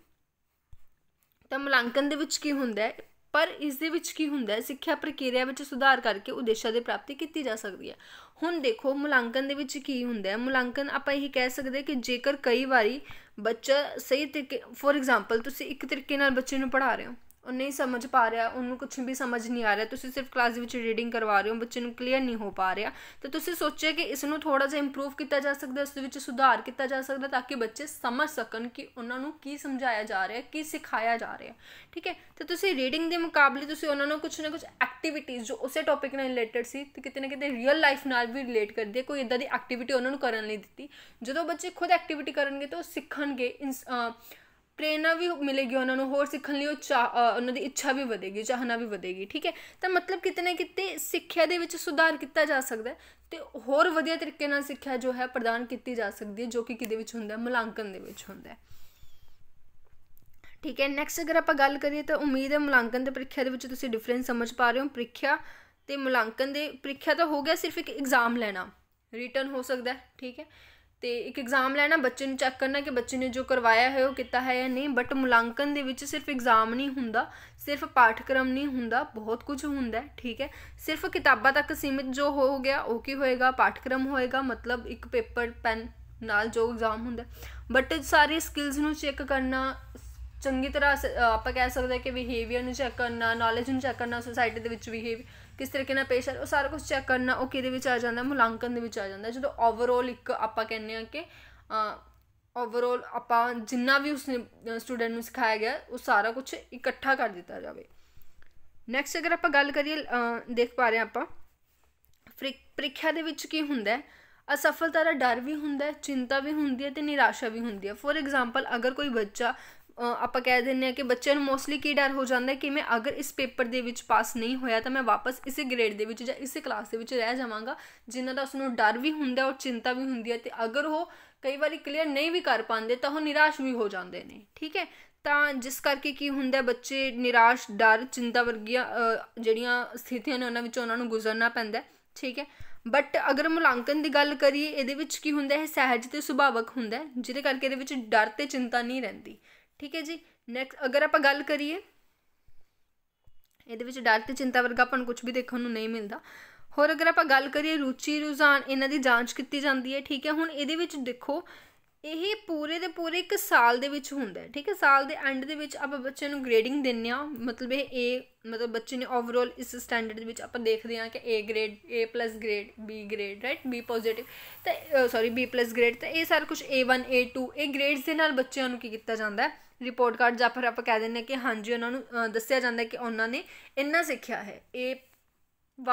ਤਾਂ ਮੁਲਾਂਕਣ ਦੇ ਵਿੱਚ ਕੀ ਹੁੰਦਾ ਹੈ ਪਰ ਇਸ ਦੇ ਵਿੱਚ ਕੀ ਹੁੰਦਾ ਹੈ ਸਿੱਖਿਆ ਪ੍ਰਕਿਰਿਆ ਵਿੱਚ ਸੁਧਾਰ ਕਰਕੇ ਉਦੇਸ਼ਾਂ ਦੀ ਪ੍ਰਾਪਤੀ ਕੀਤੀ ਜਾ ਸਕਦੀ ਹੈ ਹੁਣ ਦੇਖੋ ਮੁਲਾਂਕਣ ਦੇ ਵਿੱਚ ਕੀ ਹੁੰਦਾ ਹੈ ਮੁਲਾਂਕਣ ਆਪਾਂ ਇਹ ਕਹਿ ਸਕਦੇ ਕਿ ਜੇਕਰ ਕਈ ਵਾਰੀ ਬੱਚਾ ਸਹੀ ਤਰੀਕੇ ਫੋਰ ਐਗਜ਼ਾਮਪਲ ਤੁਸੀਂ ਇੱਕ ਤਰੀਕੇ ਨਾਲ ਬੱਚੇ ਨੂੰ ਪੜ੍ਹਾ ਰਹੇ ਹੋ ਉਹ ਨਹੀਂ ਸਮਝ ਪਾ ਰਿਹਾ ਉਹਨੂੰ ਕੁਝ ਵੀ ਸਮਝ ਨਹੀਂ ਆ ਰਿਹਾ ਤੁਸੀਂ ਸਿਰਫ ਕਲਾਸ ਦੇ ਵਿੱਚ ਰੀਡਿੰਗ ਕਰਵਾ ਰਹੇ ਹੋ ਬੱਚੇ ਨੂੰ ਕਲੀਅਰ ਨਹੀਂ ਹੋ ਪਾ ਰਿਹਾ ਤਾਂ ਤੁਸੀਂ ਸੋਚਿਆ ਕਿ ਇਸ ਨੂੰ ਥੋੜਾ ਜਿਹਾ ਇੰਪਰੂਵ ਕੀਤਾ ਜਾ ਸਕਦਾ ਉਸ ਦੇ ਵਿੱਚ ਸੁਧਾਰ ਕੀਤਾ ਜਾ ਸਕਦਾ ਤਾਂ ਕਿ ਬੱਚੇ ਸਮਝ ਸਕਣ ਕਿ ਉਹਨਾਂ ਨੂੰ ਕੀ ਸਮਝਾਇਆ ਜਾ ਰਿਹਾ ਕੀ ਸਿਖਾਇਆ ਜਾ ਰਿਹਾ ਠੀਕ ਹੈ ਤੇ ਤੁਸੀਂ ਰੀਡਿੰਗ ਦੇ ਮੁਕਾਬਲੇ ਤੁਸੀਂ ਉਹਨਾਂ ਨੂੰ ਕੁਝ ਨਾ ਕੁਝ ਐਕਟੀਵਿਟੀਜ਼ ਜੋ ਉਸੇ ਟੌਪਿਕ ਨਾਲ ਰਿਲੇਟਡ ਸੀ ਤੇ ਕਿਤੇ ਨਾ ਕਿਤੇ ਰੀਅਲ ਲਾਈਫ ਨਾਲ ਵੀ ਰਿਲੇਟ ਕਰਦੀ ਹੈ ਕੋਈ ਇਦਾਂ ਦੀ ਐਕਟੀਵਿਟੀ ਉਹਨਾਂ ਨੂੰ ਕਰਨ ਲਈ ਦਿੱਤੀ ਜਦੋਂ ਬੱਚੇ ਖੁਦ ਐਕਟੀਵਿਟੀ ਕਰਨਗੇ ਤਾਂ ਉਹ ਸਿੱਖਣਗੇ ਪ੍ਰੇਰਣਾ ਵੀ ਮਿਲੇਗੀ ਉਹਨਾਂ ਨੂੰ ਹੋਰ ਸਿੱਖਣ ਲਈ ਉਹ ਉਹਨਾਂ ਦੀ ਇੱਛਾ ਵੀ ਵਧੇਗੀ ਚਾਹਨਾ ਵੀ ਵਧੇਗੀ ਠੀਕ ਹੈ ਤਾਂ ਮਤਲਬ ਕਿਤਨੇ ਕਿਤੇ ਸਿੱਖਿਆ ਦੇ ਵਿੱਚ ਸੁਧਾਰ ਕੀਤਾ ਜਾ ਸਕਦਾ ਹੈ ਤੇ ਹੋਰ ਵਧੀਆ ਤਰੀਕੇ ਨਾਲ ਸਿੱਖਿਆ ਜੋ ਹੈ ਪ੍ਰਦਾਨ ਕੀਤੀ ਜਾ ਸਕਦੀ ਹੈ ਜੋ ਕਿ ਕਿਦੇ ਵਿੱਚ ਹੁੰਦਾ ਹੈ ਮੁਲਾਂਕਣ ਦੇ ਵਿੱਚ ਹੁੰਦਾ ਹੈ ਠੀਕ ਹੈ ਨੈਕਸਟ ਅਗਰ ਆਪਾਂ ਗੱਲ ਕਰੀਏ ਤਾਂ ਉਮੀਦ ਹੈ ਮੁਲਾਂਕਣ ਤੇ ਪ੍ਰੀਖਿਆ ਦੇ ਵਿੱਚ ਤੁਸੀਂ ਡਿਫਰੈਂਸ ਸਮਝ ਪਾ ਰਹੇ ਹੋ ਪ੍ਰੀਖਿਆ ਤੇ ਮੁਲਾਂਕਣ ਦੇ ਪ੍ਰੀਖਿਆ ਤਾਂ ਹੋ ਗਿਆ ਸਿਰਫ ਇੱਕ ਐਗਜ਼ਾਮ ਲੈਣਾ ਰਿਟਰਨ ਹੋ ਸਕਦਾ ਠੀਕ ਹੈ ਤੇ ਇੱਕ ਐਗਜ਼ਾਮ ਲੈਣਾ ਬੱਚੇ ਨੂੰ ਚੈੱਕ ਕਰਨਾ ਕਿ ਬੱਚੇ ਨੇ ਜੋ ਕਰਵਾਇਆ ਹੈ ਉਹ ਕੀਤਾ ਹੈ ਜਾਂ ਨਹੀਂ ਬਟ ਮੁਲਾਂਕਣ ਦੇ ਵਿੱਚ ਸਿਰਫ ਐਗਜ਼ਾਮ ਨਹੀਂ ਹੁੰਦਾ ਸਿਰਫ ਪਾਠਕ੍ਰਮ ਨਹੀਂ ਹੁੰਦਾ ਬਹੁਤ ਕੁਝ ਹੁੰਦਾ ਠੀਕ ਹੈ ਸਿਰਫ ਕਿਤਾਬਾਂ ਤੱਕ ਸੀਮਿਤ ਜੋ ਹੋ ਗਿਆ ਉਹ ਕੀ ਹੋਏਗਾ ਪਾਠਕ੍ਰਮ ਹੋਏਗਾ ਮਤਲਬ ਇੱਕ ਪੇਪਰ ਪੈਨ ਨਾਲ ਜੋ ਐਗਜ਼ਾਮ ਹੁੰਦਾ ਬਟ ਸਾਰੀ ਸਕਿੱਲਸ ਨੂੰ ਚੈੱਕ ਕਰਨਾ ਚੰਗੀ ਤਰ੍ਹਾਂ ਆਪਾਂ ਕਹਿ ਸਕਦੇ ਕਿ ਬਿਹੇਵੀਅਰ ਨੂੰ ਚੈੱਕ ਕਰਨਾ ਨੌਲੇਜ ਨੂੰ ਚੈੱਕ ਕਰਨਾ ਸੋਸਾਇਟੀ ਦੇ ਵਿੱਚ ਬਿਹੇਵ ਕਿਸ ਤਰੀਕੇ ਨਾਲ ਪੇਸ਼ ਆ ਉਹ ਸਾਰਾ ਕੁਝ ਚੈੱਕ ਕਰਨਾ ਉਹ ਕਿਹਦੇ ਵਿੱਚ ਆ ਜਾਂਦਾ ਮੁਲਾਂਕਣ ਦੇ ਵਿੱਚ ਆ ਜਾਂਦਾ ਜਦੋਂ ਓਵਰਆਲ ਇੱਕ ਆਪਾਂ ਕਹਿੰਦੇ ਆ ਕਿ ਓਵਰਆਲ ਆਪਾਂ ਜਿੰਨਾ ਵੀ ਉਸ ਸਟੂਡੈਂਟ ਨੂੰ ਸਿਖਾਇਆ ਗਿਆ ਉਹ ਸਾਰਾ ਕੁਝ ਇਕੱਠਾ ਕਰ ਦਿੱਤਾ ਜਾਵੇ ਨੈਕਸਟ ਅਗਰ ਆਪਾਂ ਗੱਲ ਕਰੀਏ ਦੇਖ ਪਾ ਰਹੇ ਆਪਾਂ ਪ੍ਰੀਖਿਆ ਦੇ ਵਿੱਚ ਕੀ ਹੁੰਦਾ ਹੈ ਅਸਫਲਤਾ ਦਾ ਡਰ ਵੀ ਹੁੰਦਾ ਹੈ ਚਿੰਤਾ ਵੀ ਹੁੰਦੀ ਹੈ ਤੇ ਨਿਰਾਸ਼ਾ ਵੀ ਹੁੰਦੀ ਹੈ ਫੋਰ ਐਗਜ਼ਾਮਪਲ ਅਗਰ ਕੋਈ ਬੱਚਾ ਆਪਾਂ ਕਹਿ ਦਿੰਨੇ ਆ ਕਿ ਬੱਚਿਆਂ ਨੂੰ ਮੋਸਟਲੀ ਕੀ ਡਰ ਹੋ ਜਾਂਦਾ ਕਿ ਮੈਂ ਅਗਰ ਇਸ ਪੇਪਰ ਦੇ ਵਿੱਚ ਪਾਸ ਨਹੀਂ ਹੋਇਆ ਤਾਂ ਮੈਂ ਵਾਪਸ ਇਸੇ ਗ੍ਰੇਡ ਦੇ ਵਿੱਚ ਜਾਂ ਇਸੇ ਕਲਾਸ ਦੇ ਵਿੱਚ ਰਹਿ ਜਾਵਾਂਗਾ ਜਿਨ੍ਹਾਂ ਦਾ ਉਸ ਨੂੰ ਡਰ ਵੀ ਹੁੰਦਾ ਔਰ ਚਿੰਤਾ ਵੀ ਹੁੰਦੀ ਹੈ ਤੇ ਅਗਰ ਉਹ ਕਈ ਵਾਰੀ ਕਲੀਅਰ ਨਹੀਂ ਵੀ ਕਰ ਪਾਉਂਦੇ ਤਾਂ ਉਹ ਨਿਰਾਸ਼ ਵੀ ਹੋ ਜਾਂਦੇ ਨੇ ਠੀਕ ਹੈ ਤਾਂ ਜਿਸ ਕਰਕੇ ਕੀ ਹੁੰਦਾ ਬੱਚੇ ਨਿਰਾਸ਼ ਡਰ ਚਿੰਤਾ ਵਰਗੀਆਂ ਜਿਹੜੀਆਂ ਸਥਿਤੀਆਂ ਨੇ ਉਹਨਾਂ ਵਿੱਚੋਂ ਉਹਨਾਂ ਨੂੰ ਗੁਜ਼ਰਨਾ ਪੈਂਦਾ ਠੀਕ ਹੈ ਬਟ ਅਗਰ ਮੁਲਾਂਕਣ ਦੀ ਗੱਲ ਕਰੀਏ ਇਹਦੇ ਵਿੱਚ ਕੀ ਹੁੰਦਾ ਹੈ ਸਹਿਜ ਤੇ ਸੁਭਾਵਕ ਹੁੰਦਾ ਹੈ ਜਿਹਦੇ ਕਰਕੇ ਇਹਦੇ ਵਿੱਚ ਡਰ ਤੇ ਚਿੰਤਾ ਨਹੀਂ ਰਹਿੰਦੀ ਠੀਕ ਹੈ ਜੀ ਨੈਕਸਟ ਅਗਰ ਆਪਾਂ ਗੱਲ ਕਰੀਏ ਇਹਦੇ ਵਿੱਚ ਡਰ ਤੇ ਚਿੰਤਾ ਵਰਗਾ ਆਪਾਂ ਨੂੰ ਕੁਝ ਵੀ ਦੇਖਣ ਨੂੰ ਨਹੀਂ ਮਿਲਦਾ ਹੋਰ ਅਗਰ ਆਪਾਂ ਗੱਲ ਕਰੀਏ ਰੁਚੀ ਰੁਝਾਨ ਇਹਨਾਂ ਦੀ ਜਾਂਚ ਕੀਤੀ ਜਾਂਦੀ ਹੈ ਠੀਕ ਹੈ ਹੁਣ ਇਹਦੇ ਵਿੱਚ ਦੇਖੋ ਇਹ ਪੂਰੇ ਦੇ ਪੂਰੇ ਇੱਕ ਸਾਲ ਦੇ ਵਿੱਚ ਹੁੰਦਾ ਹੈ ਠੀਕ ਹੈ ਸਾਲ ਦੇ ਐਂਡ ਦੇ ਵਿੱਚ ਆਪਾਂ ਬੱਚੇ ਨੂੰ ਗ੍ਰੇਡਿੰਗ ਦਿੰਨੇ ਆ ਮਤਲਬ ਇਹ ਏ ਮਤਲਬ ਬੱਚੇ ਨੇ ਓਵਰਆਲ ਇਸ ਸਟੈਂਡਰਡ ਦੇ ਵਿੱਚ ਆਪਾਂ ਦੇਖਦੇ ਆ ਕਿ A grade A plus grade B grade right B positive ਤੇ ਸੌਰੀ ਬੀ ਪਲੱਸ ਗ੍ਰੇਡ ਤੇ ਇਹ ਸਾਰਾ ਕੁਝ ਏ1 ਏ2 ਇਹ ਗ੍ਰੇਡਸ ਦੇ ਨਾਲ ਬੱਚਿਆਂ ਨੂੰ ਕੀ ਕੀਤਾ ਜਾਂਦਾ ਹੈ ਰਿਪੋਰਟ ਕਾਰਡ ਜਾਂ ਫਿਰ ਆਪਾਂ ਕਹਿ ਦਿੰਨੇ ਕਿ ਹਾਂਜੀ ਉਹਨਾਂ ਨੂੰ ਦੱਸਿਆ ਜਾਂਦਾ ਕਿ ਉਹਨਾਂ ਨੇ ਇੰਨਾ ਸਿੱਖਿਆ ਹੈ ਇਹ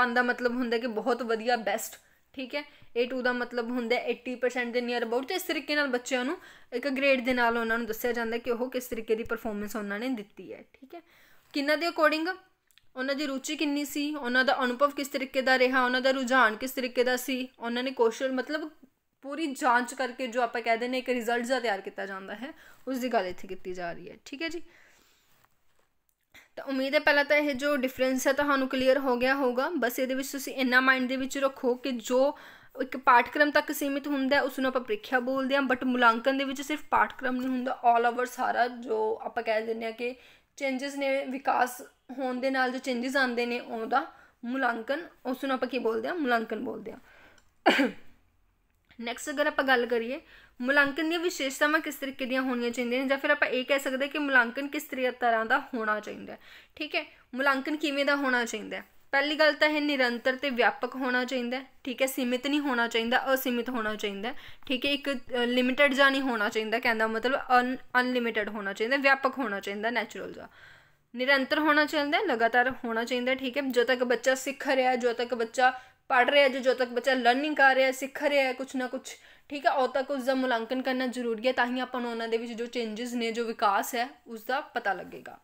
1 ਦਾ ਮਤਲਬ ਹੁੰਦਾ ਕਿ ਬਹੁਤ ਵਧੀਆ ਬੈਸਟ ਠੀਕ ਹੈ A2 ਦਾ ਮਤਲਬ ਹੁੰਦਾ 80% ਦੇ ਨੀਅਰ ਅਬਾਊਟ ਤੇ ਇਸ ਤਰੀਕੇ ਨਾਲ ਬੱਚਿਆਂ ਨੂੰ ਇੱਕ ਗ੍ਰੇਡ ਦੇ ਨਾਲ ਉਹਨਾਂ ਨੂੰ ਦੱਸਿਆ ਜਾਂਦਾ ਕਿ ਉਹ ਕਿਸ ਤਰੀਕੇ ਦੀ ਪਰਫਾਰਮੈਂਸ ਉਹਨਾਂ ਨੇ ਦਿੱਤੀ ਹੈ ਠੀਕ ਹੈ ਕਿੰਨਾ ਦੇ ਅਕੋਰਡਿੰਗ ਉਹਨਾਂ ਦੀ ਰੁਚੀ ਕਿੰਨੀ ਸੀ ਉਹਨਾਂ ਦਾ ਅਨੁਭਵ ਕਿਸ ਤਰੀਕੇ ਦਾ ਰਿਹਾ ਉਹਨਾਂ ਦਾ ਰੁਝਾਨ ਕਿਸ ਤਰੀਕੇ ਦਾ ਸੀ ਉਹਨਾਂ ਨੇ ਕੋਸ਼ਲ ਮਤਲਬ ਪੂਰੀ ਜਾਂਚ ਕਰਕੇ ਜੋ ਆਪਾਂ ਕਹਿ ਦਿੰਨੇ ਇੱਕ ਰਿਜ਼ਲਟ ਜਾਂ ਤਿਆਰ ਕੀਤਾ ਜਾਂਦਾ ਹੈ ਉਸ ਦੀ ਗੱਲ ਇੱਥੇ ਕੀਤੀ ਜਾ ਰਹੀ ਹੈ ਠੀਕ ਹੈ ਜੀ ਤਾਂ ਉਮੀਦ ਹੈ ਪਹਿਲਾਂ ਤਾਂ ਇਹ ਜੋ ਡਿਫਰੈਂਸ ਹੈ ਤੁਹਾਨੂੰ ਕਲੀਅਰ ਹੋ ਗਿਆ ਹੋਊਗਾ ਬਸ ਇਹਦੇ ਵਿੱਚ ਤੁਸੀਂ ਇੰਨਾ ਮਾਈਂਡ ਦੇ ਵਿੱਚ ਰੱਖੋ ਕਿ ਜੋ ਇੱਕ ਪਾਠਕ੍ਰਮ ਤੱਕ ਸੀਮਿਤ ਹੁੰਦਾ ਹੈ ਉਸ ਨੂੰ ਆਪਾਂ ਪ੍ਰੀਖਿਆ ਬੋਲਦੇ ਹਾਂ ਬਟ ਮੁਲਾਂਕਣ ਦੇ ਵਿੱਚ ਸਿਰਫ ਪਾਠਕ੍ਰਮ ਨਹੀਂ ਹੁੰਦਾ 올 ਓਵਰ ਸਾਰਾ ਜੋ ਆਪਾਂ ਕਹਿ ਦਿੰਦੇ ਆ ਕਿ ਚੇਂजेस ਨੇ ਵਿਕਾਸ ਹੋਣ ਦੇ ਨਾਲ ਜੋ ਚੇਂजेस ਆਉਂਦੇ ਨੇ ਉਹਦਾ ਮੁਲਾਂਕਣ ਉਸ ਨੂੰ ਆਪਾਂ ਕੀ ਬੋਲਦੇ ਆ ਮੁਲਾਂਕਣ ਬੋਲਦੇ ਆ ਨੈਕਸਟ ਅਗਰ ਆਪਾਂ ਗੱਲ ਕਰੀਏ ਮੁਲਾਂਕਣ ਦੀਆਂ ਵਿਸ਼ੇਸ਼ਤਾਵਾਂ ਕਿਸ ਤਰੀਕੇ ਦੀਆਂ ਹੋਣੀਆਂ ਚਾਹੀਦੀਆਂ ਨੇ ਜਾਂ ਫਿਰ ਆਪਾਂ ਇਹ ਕਹਿ ਸਕਦੇ ਕਿ ਮੁਲਾਂਕਣ ਕਿਸ ਤਰ੍ਹਾਂ ਦਾ ਹੋਣਾ ਚਾਹੀਦਾ ਹੈ ਠੀਕ ਹੈ ਮੁਲਾਂਕਣ ਕਿਵੇਂ ਦਾ ਹੋਣਾ ਚਾਹੀਦਾ ਹੈ ਪਹਿਲੀ ਗੱਲ ਤਾਂ ਇਹ ਨਿਰੰਤਰ ਤੇ ਵਿਆਪਕ ਹੋਣਾ ਚਾਹੀਦਾ ਠੀਕ ਹੈ ਸੀਮਿਤ ਨਹੀਂ ਹੋਣਾ ਚਾਹੀਦਾ ਅਸੀਮਿਤ ਹੋਣਾ ਚਾਹੀਦਾ ਠੀਕ ਹੈ ਇੱਕ ਲਿਮਿਟਡ ਜਾਂ ਨਹੀਂ ਹੋਣਾ ਚਾਹੀਦਾ ਕਹਿੰਦਾ ਮਤਲਬ ਅਨਲਿਮਿਟਡ ਹੋਣਾ ਚਾਹੀਦਾ ਵਿਆਪਕ ਹੋਣਾ ਚਾਹੀਦਾ ਨੈਚੁਰਲ ਜਾਂ ਨਿਰੰਤਰ ਹੋਣਾ ਚਾਹੀਦਾ ਲਗਾਤਾਰ ਹੋਣਾ ਚਾਹੀਦਾ ਠੀਕ ਹੈ ਜਦੋਂ ਤੱਕ ਬੱਚਾ ਸਿੱਖ ਰਿਹਾ ਜਦੋਂ ਤੱਕ ਬੱਚਾ ਪੜ ਰਿਹਾ ਜੋ ਜਦੋਂ ਤੱਕ ਬੱਚਾ ਲਰਨਿੰਗ ਕਰ ਰਿਹਾ ਸਿੱਖ ਰਿਹਾ ਕੁਝ ਨਾ ਕੁਝ ਠੀਕ ਹੈ ਉਹ ਤੱਕ ਉਸ ਦਾ ਮੁਲਾਂਕਣ ਕਰਨਾ ਜ਼ਰੂਰੀ ਹੈ ਤਾਂ ਹੀ ਆਪਾਂ ਨੂੰ ਉਹਨਾਂ ਦੇ ਵਿੱਚ ਜੋ ਚੇਂਜਸ ਨੇ ਜੋ ਵਿਕਾਸ ਹੈ ਉਸ ਦਾ ਪਤਾ ਲੱਗੇਗਾ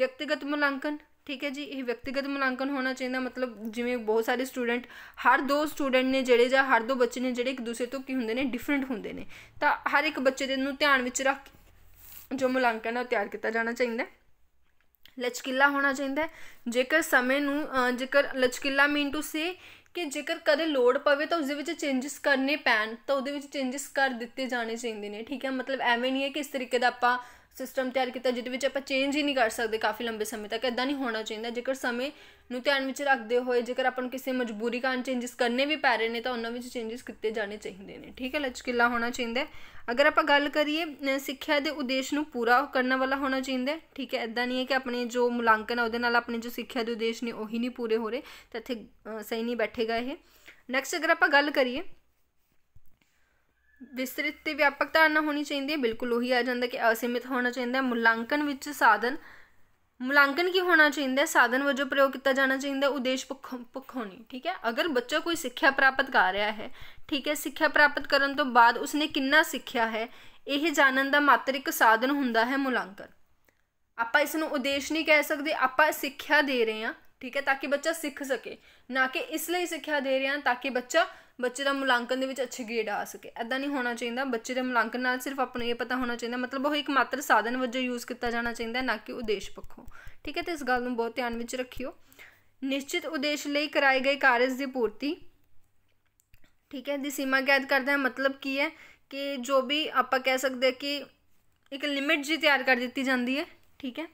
ਵਿਅਕਤੀਗਤ ਮੁਲਾਂਕਣ ਠੀਕ ਹੈ ਜੀ ਇਹ ਵਿਅਕਤੀਗਤ ਮੁਲਾਂਕਣ ਹੋਣਾ ਚਾਹੀਦਾ ਮਤਲਬ ਜਿਵੇਂ ਬਹੁਤ ਸਾਰੇ ਸਟੂਡੈਂਟ ਹਰ ਦੋ ਸਟੂਡੈਂਟ ਨੇ ਜਿਹੜੇ ਜਾਂ ਹਰ ਦੋ ਬੱਚੇ ਨੇ ਜਿਹੜੇ ਇੱਕ ਦੂਸਰੇ ਤੋਂ ਕੀ ਹੁੰਦੇ ਨੇ ਡਿਫਰੈਂਟ ਹੁੰਦੇ ਨੇ ਤਾਂ ਹਰ ਇੱਕ ਬੱਚੇ ਦੇ ਨੂੰ ਧਿਆਨ ਵਿੱਚ ਰੱਖ ਜੋ ਮੁਲਾਂਕਣ ਹੈ ਉਹ ਤਿਆਰ ਕੀਤਾ ਜਾਣਾ ਚਾਹੀਦਾ ਹੈ ਲਚਕੀਲਾ ਹੋਣਾ ਚਾਹੀਦਾ ਹੈ ਜੇਕਰ ਸਮੇਂ ਨੂੰ ਜੇਕਰ ਲਚਕੀਲਾ ਮੀਨ ਟੂ ਸੇ ਕਿ ਜੇਕਰ ਕਦੇ ਲੋਡ ਪਵੇ ਤਾਂ ਉਸ ਦੇ ਵਿੱਚ ਚੇਂਜਸ ਕਰਨੇ ਪੈਣ ਤਾਂ ਉਹਦੇ ਵਿੱਚ ਚੇਂਜਸ ਕਰ ਦਿੱਤੇ ਜਾਣੇ ਚਾਹੀਦੇ ਨੇ ਠੀਕ ਹੈ ਮਤਲਬ ਐਵੇਂ ਨਹੀਂ ਹੈ ਕਿ ਇਸ ਤਰੀਕੇ ਦਾ ਆਪਾਂ ਸਿਸਟਮ ਤਿਆਰ ਕੀਤਾ ਜਿਹਦੇ ਵਿੱਚ ਆਪਾਂ ਚੇਂਜ ਹੀ ਨਹੀਂ ਕਰ ਸਕਦੇ ਕਾਫੀ ਲੰਬੇ ਸਮੇਂ ਤੱਕ ਇਦਾਂ ਨਹੀਂ ਹੋਣਾ ਚਾਹੀਦਾ ਜੇਕਰ ਸਮੇਂ ਨੂੰ ਧਿਆਨ ਵਿੱਚ ਰੱਖਦੇ ਹੋਏ ਜੇਕਰ ਆਪਾਂ ਨੂੰ ਕਿਸੇ ਮਜਬੂਰੀ ਕਾਰਨ ਚੇਂਜਸ ਕਰਨੇ ਵੀ ਪੈ ਰਹੇ ਨੇ ਤਾਂ ਉਹਨਾਂ ਵਿੱਚ ਚੇਂਜਸ ਕੀਤੇ ਜਾਣੇ ਚਾਹੀਦੇ ਨੇ ਠੀਕ ਹੈ ਲਚਕੀਲਾ ਹੋਣਾ ਚਾਹੀਦਾ ਅਗਰ ਆਪਾਂ ਗੱਲ ਕਰੀਏ ਸਿੱਖਿਆ ਦੇ ਉਦੇਸ਼ ਨੂੰ ਪੂਰਾ ਕਰਨ ਵਾਲਾ ਹੋਣਾ ਚਾਹੀਦਾ ਠੀਕ ਹੈ ਇਦਾਂ ਨਹੀਂ ਹੈ ਕਿ ਆਪਣੇ ਜੋ ਮੁਲਾਂਕਣ ਹੈ ਉਹਦੇ ਨਾਲ ਆਪਣੇ ਜੋ ਸਿੱਖਿਆ ਦੇ ਉਦੇਸ਼ ਨੇ ਉਹੀ ਨਹੀਂ ਪੂਰੇ ਹੋ ਰਹੇ ਤਾਂ ਇੱਥੇ ਸਹੀ ਨਹੀਂ ਬੈਠੇਗਾ ਇਹ ਨੈਕਸਟ ਅਗਰ ਆਪਾਂ ਗੱਲ ਕਰੀਏ ਵਿਸਤ੍ਰਿਤ ਤੇ ਵਿਆਪਕ ਧਾਰਨਾ ਹੋਣੀ ਚਾਹੀਦੀ ਹੈ ਬਿਲਕੁਲ ਉਹੀ ਆ ਜਾਂਦਾ ਕਿ ਅਸੀਮਿਤ ਹੋਣਾ ਚਾਹੀਦਾ ਹੈ ਮੁਲਾਂਕਣ ਵਿੱਚ ਸਾਧਨ ਮੁਲਾਂਕਣ ਕੀ ਹੋਣਾ ਚਾਹੀਦਾ ਹੈ ਸਾਧਨ ਵਜੋਂ ਪ੍ਰਯੋਗ ਕੀਤਾ ਜਾਣਾ ਚਾਹੀਦਾ ਹੈ ਉਦੇਸ਼ ਪੱਖ ਹੋਣੀ ਠੀਕ ਹੈ ਅਗਰ ਬੱਚਾ ਕੋਈ ਸਿੱਖਿਆ ਪ੍ਰਾਪਤ ਕਰ ਰਿਹਾ ਹੈ ਠੀਕ ਹੈ ਸਿੱਖਿਆ ਪ੍ਰਾਪਤ ਕਰਨ ਤੋਂ ਬਾਅਦ ਉਸਨੇ ਕਿੰਨਾ ਸਿੱਖਿਆ ਹੈ ਇਹ ਜਾਣਨ ਦਾ ਮਾਤਰ ਇੱਕ ਸਾਧਨ ਹੁੰਦਾ ਹੈ ਮੁਲਾਂਕਣ ਆਪਾਂ ਇਸ ਨੂੰ ਉਦੇਸ਼ ਨਹੀਂ ਕਹਿ ਸਕਦੇ ਆਪਾਂ ਸਿੱਖਿਆ ਦੇ ਰਹੇ ਹਾਂ ਠੀਕ ਹੈ ਤਾਂ ਕਿ ਬੱਚਾ ਸਿੱਖ ਸਕੇ ਨਾ ਕਿ ਇਸ ਲਈ ਸਿੱਖਿਆ ਦੇ ਰਹੇ ਹਾਂ ਤਾਂ ਕਿ ਬੱਚਾ ਬੱਚੇ ਦਾ ਮੁਲਾਂਕਣ ਦੇ ਵਿੱਚ ਅੱਛੇ ਗ੍ਰੇਡ ਆ ਸਕੇ ਐਦਾਂ ਨਹੀਂ ਹੋਣਾ ਚਾਹੀਦਾ ਬੱਚੇ ਦੇ ਮੁਲਾਂਕਣ ਨਾਲ ਸਿਰਫ ਆਪਣੇ ਇਹ ਪਤਾ ਹੋਣਾ ਚਾਹੀਦਾ ਮਤਲਬ ਉਹ ਇੱਕ ਮਾਤਰ ਸਾਧਨ ਵਜੋਂ ਯੂਜ਼ ਕੀਤਾ ਜਾਣਾ ਚਾਹੀਦਾ ਨਾ ਕਿ ਉਦੇਸ਼ ਪੱਖੋਂ ਠੀਕ ਹੈ ਤੇ ਇਸ ਗੱਲ ਨੂੰ ਬਹੁਤ ਧਿਆਨ ਵਿੱਚ ਰੱਖਿਓ ਨਿਸ਼ਚਿਤ ਉਦੇਸ਼ ਲਈ ਕਰਾਏ ਗਏ ਕਾਰਜ ਦੀ ਪੂਰਤੀ ਠੀਕ ਹੈ ਦੀ ਸੀਮਾ ਕੈਦ ਕਰਦਾ ਹੈ ਮਤਲਬ ਕੀ ਹੈ ਕਿ ਜੋ ਵੀ ਆਪਾਂ ਕਹਿ ਸਕਦੇ ਕਿ ਇੱਕ ਲਿਮਿਟ ਜੀ ਤਿਆਰ ਕਰ ਦਿੱਤੀ ਜਾਂਦੀ ਹੈ ਠੀਕ ਹੈ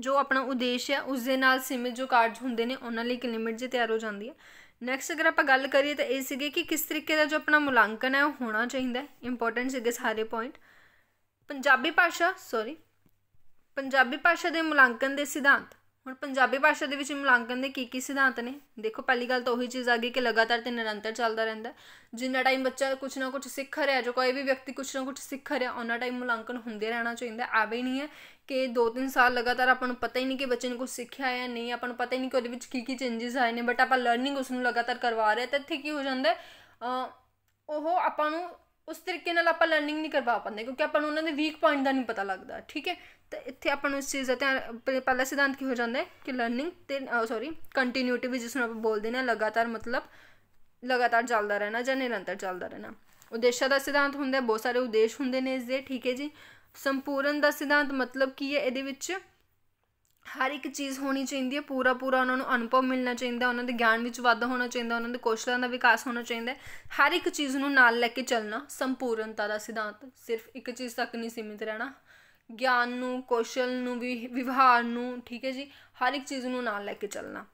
ਜੋ ਆਪਣਾ ਉਦੇਸ਼ ਹੈ ਉਸ ਦੇ ਨਾਲ ਸੀਮਿਤ ਜੋ ਕਾਰਜ ਹੁੰਦੇ ਨੇ ਉਹਨਾਂ ਲਈ ਇੱਕ ਲਿਮਿਟ ਜੀ ਤਿਆਰ ਹੋ ਜਾਂਦੀ ਹੈ ਨੈਕਸਟ ਅਗਰ ਆਪਾਂ ਗੱਲ ਕਰੀਏ ਤਾਂ ਇਹ ਸੀਗੇ ਕਿ ਕਿਸ ਤਰੀਕੇ ਦਾ ਜੋ ਆਪਣਾ ਮੁਲਾਂਕਣ ਹੈ ਉਹ ਹੋਣਾ ਚਾਹੀਦਾ ਇੰਪੋਰਟੈਂਟ ਸੀਗੇ ਸਾਰੇ ਪੁਆਇੰਟ ਪੰਜਾਬੀ ਭਾਸ਼ਾ ਸੌਰੀ ਪੰਜਾਬੀ ਭਾਸ਼ਾ ਦੇ ਮੁਲਾਂਕਣ ਦੇ ਸਿਧਾਂਤ ਹੁਣ ਪੰਜਾਬੀ ਭਾਸ਼ਾ ਦੇ ਵਿੱਚ ਮੁਲਾਂਕਣ ਦੇ ਕੀ ਕੀ ਸਿਧਾਂਤ ਨੇ ਦੇਖੋ ਪਹਿਲੀ ਗੱਲ ਤਾਂ ਉਹੀ ਚੀਜ਼ ਆ ਗਈ ਕਿ ਲਗਾਤਾਰ ਤੇ ਨਿਰੰਤਰ ਚੱਲਦਾ ਰਹਿੰਦਾ ਜਿੰਨਾ ਟਾਈਮ ਬੱਚਾ ਕੁਝ ਨਾ ਕੁਝ ਸਿੱਖ ਰਿਹਾ ਜੋ ਕੋਈ ਵੀ ਵਿਅਕਤੀ ਕੁਝ ਨਾ ਕੁਝ ਸਿੱਖ ਰਿਹਾ ਉਹਨਾਂ ਟਾਈਮ ਮੁਲਾਂਕਣ ਹੁੰਦੇ ਰਹਿਣਾ ਚਾਹੀਦਾ ਆਵੇ ਨਹੀਂ ਹੈ ਕਿ 2-3 ਸਾਲ ਲਗਾਤਾਰ ਆਪਾਂ ਨੂੰ ਪਤਾ ਹੀ ਨਹੀਂ ਕਿ ਬੱਚੇ ਨੇ ਕੁਝ ਸਿੱਖਿਆ ਹੈ ਨਹੀਂ ਆਪਾਂ ਨੂੰ ਪਤਾ ਹੀ ਨਹੀਂ ਕਿ ਉਹਦੇ ਵਿੱਚ ਕੀ ਕੀ ਚੇਂਜਸ ਆਏ ਨੇ ਬਟ ਆਪਾਂ ਲਰਨਿੰਗ ਉਸ ਨੂੰ ਲਗਾਤਾਰ ਕਰਵਾ ਰਹੇ ਤਾਂ ਇੱਥੇ ਕੀ ਹੋ ਜਾਂਦਾ ਉਹ ਆਪਾਂ ਨੂੰ ਉਸ ਤਰੀਕੇ ਨਾਲ ਆਪਾਂ ਲਰਨਿੰਗ ਨਹੀਂ ਕਰਵਾ ਪਾਉਂਦੇ ਕਿਉਂਕਿ ਆਪਾਂ ਨੂੰ ਉਹਨਾਂ ਦੇ ਵੀਕ ਪੁਆਇੰਟ ਦਾ ਨਹੀਂ ਪਤਾ ਲੱਗਦਾ ਠੀਕ ਹੈ ਤਾਂ ਇੱਥੇ ਆਪਾਂ ਨੂੰ ਇਸ ਚੀਜ਼ ਦਾ ਧਿਆਨ ਪਹਿਲਾ ਸਿਧਾਂਤ ਕੀ ਹੋ ਜਾਂਦਾ ਹੈ ਕਿ ਲਰਨਿੰਗ ਤੇ ਸੌਰੀ ਕੰਟੀਨਿਊਟੀ ਵੀ ਜਿਸ ਨੂੰ ਆਪਾਂ ਬੋਲਦੇ ਨੇ ਲਗਾਤਾਰ ਮਤਲਬ ਲਗਾਤਾਰ ਚੱਲਦਾ ਰਹਿਣਾ ਜਾਂ ਨਿਰੰਤਰ ਚੱਲਦਾ ਰਹਿਣਾ ਉਦੇਸ਼ ਦਾ ਸਿਧਾਂਤ ਹੁੰਦਾ ਹੈ ਬਹੁਤ ਸਾਰੇ ਉਦੇਸ਼ ਹੁੰਦੇ ਨੇ ਇਸ ਦੇ ਠੀਕ ਹੈ ਜੀ ਸੰਪੂਰਨ ਦਾ ਸਿਧਾਂਤ ਮਤਲਬ ਕੀ ਹੈ ਇਹਦੇ ਵਿੱਚ ਹਰ ਇੱਕ ਚੀਜ਼ ਹੋਣੀ ਚਾਹੀਦੀ ਹੈ ਪੂਰਾ ਪੂਰਾ ਉਹਨਾਂ ਨੂੰ ਅਨੁਭਵ ਮਿਲਣਾ ਚਾਹੀਦਾ ਉਹਨਾਂ ਦੇ ਗਿਆਨ ਵਿੱਚ ਵਾਧਾ ਹੋਣਾ ਚਾਹੀਦਾ ਉਹਨਾਂ ਦੇ ਕੌਸ਼ਲਾਂ ਦਾ ਵਿਕਾਸ ਹੋਣਾ ਚਾਹੀਦਾ ਹਰ ਇੱਕ ਚੀਜ਼ ਨੂੰ ਨਾਲ ਲੈ ਕੇ ਚੱਲਣਾ ਸੰਪੂਰਨਤਾ ਦਾ ਸਿਧਾਂਤ ਸਿਰਫ ਇੱਕ ਚੀਜ਼ ਤੱਕ ਨਹੀਂ ਸੀਮਿਤ ਰਹਿਣਾ ਗਿਆਨ ਨੂੰ ਕੌਸ਼ਲ ਨੂੰ ਵੀ ਵਿਵਹਾਰ ਨੂੰ ਠੀਕ ਹੈ ਜੀ ਹਰ ਇੱਕ ਚੀਜ਼ ਨੂੰ ਨਾਲ ਲੈ ਕੇ ਚੱਲਣਾ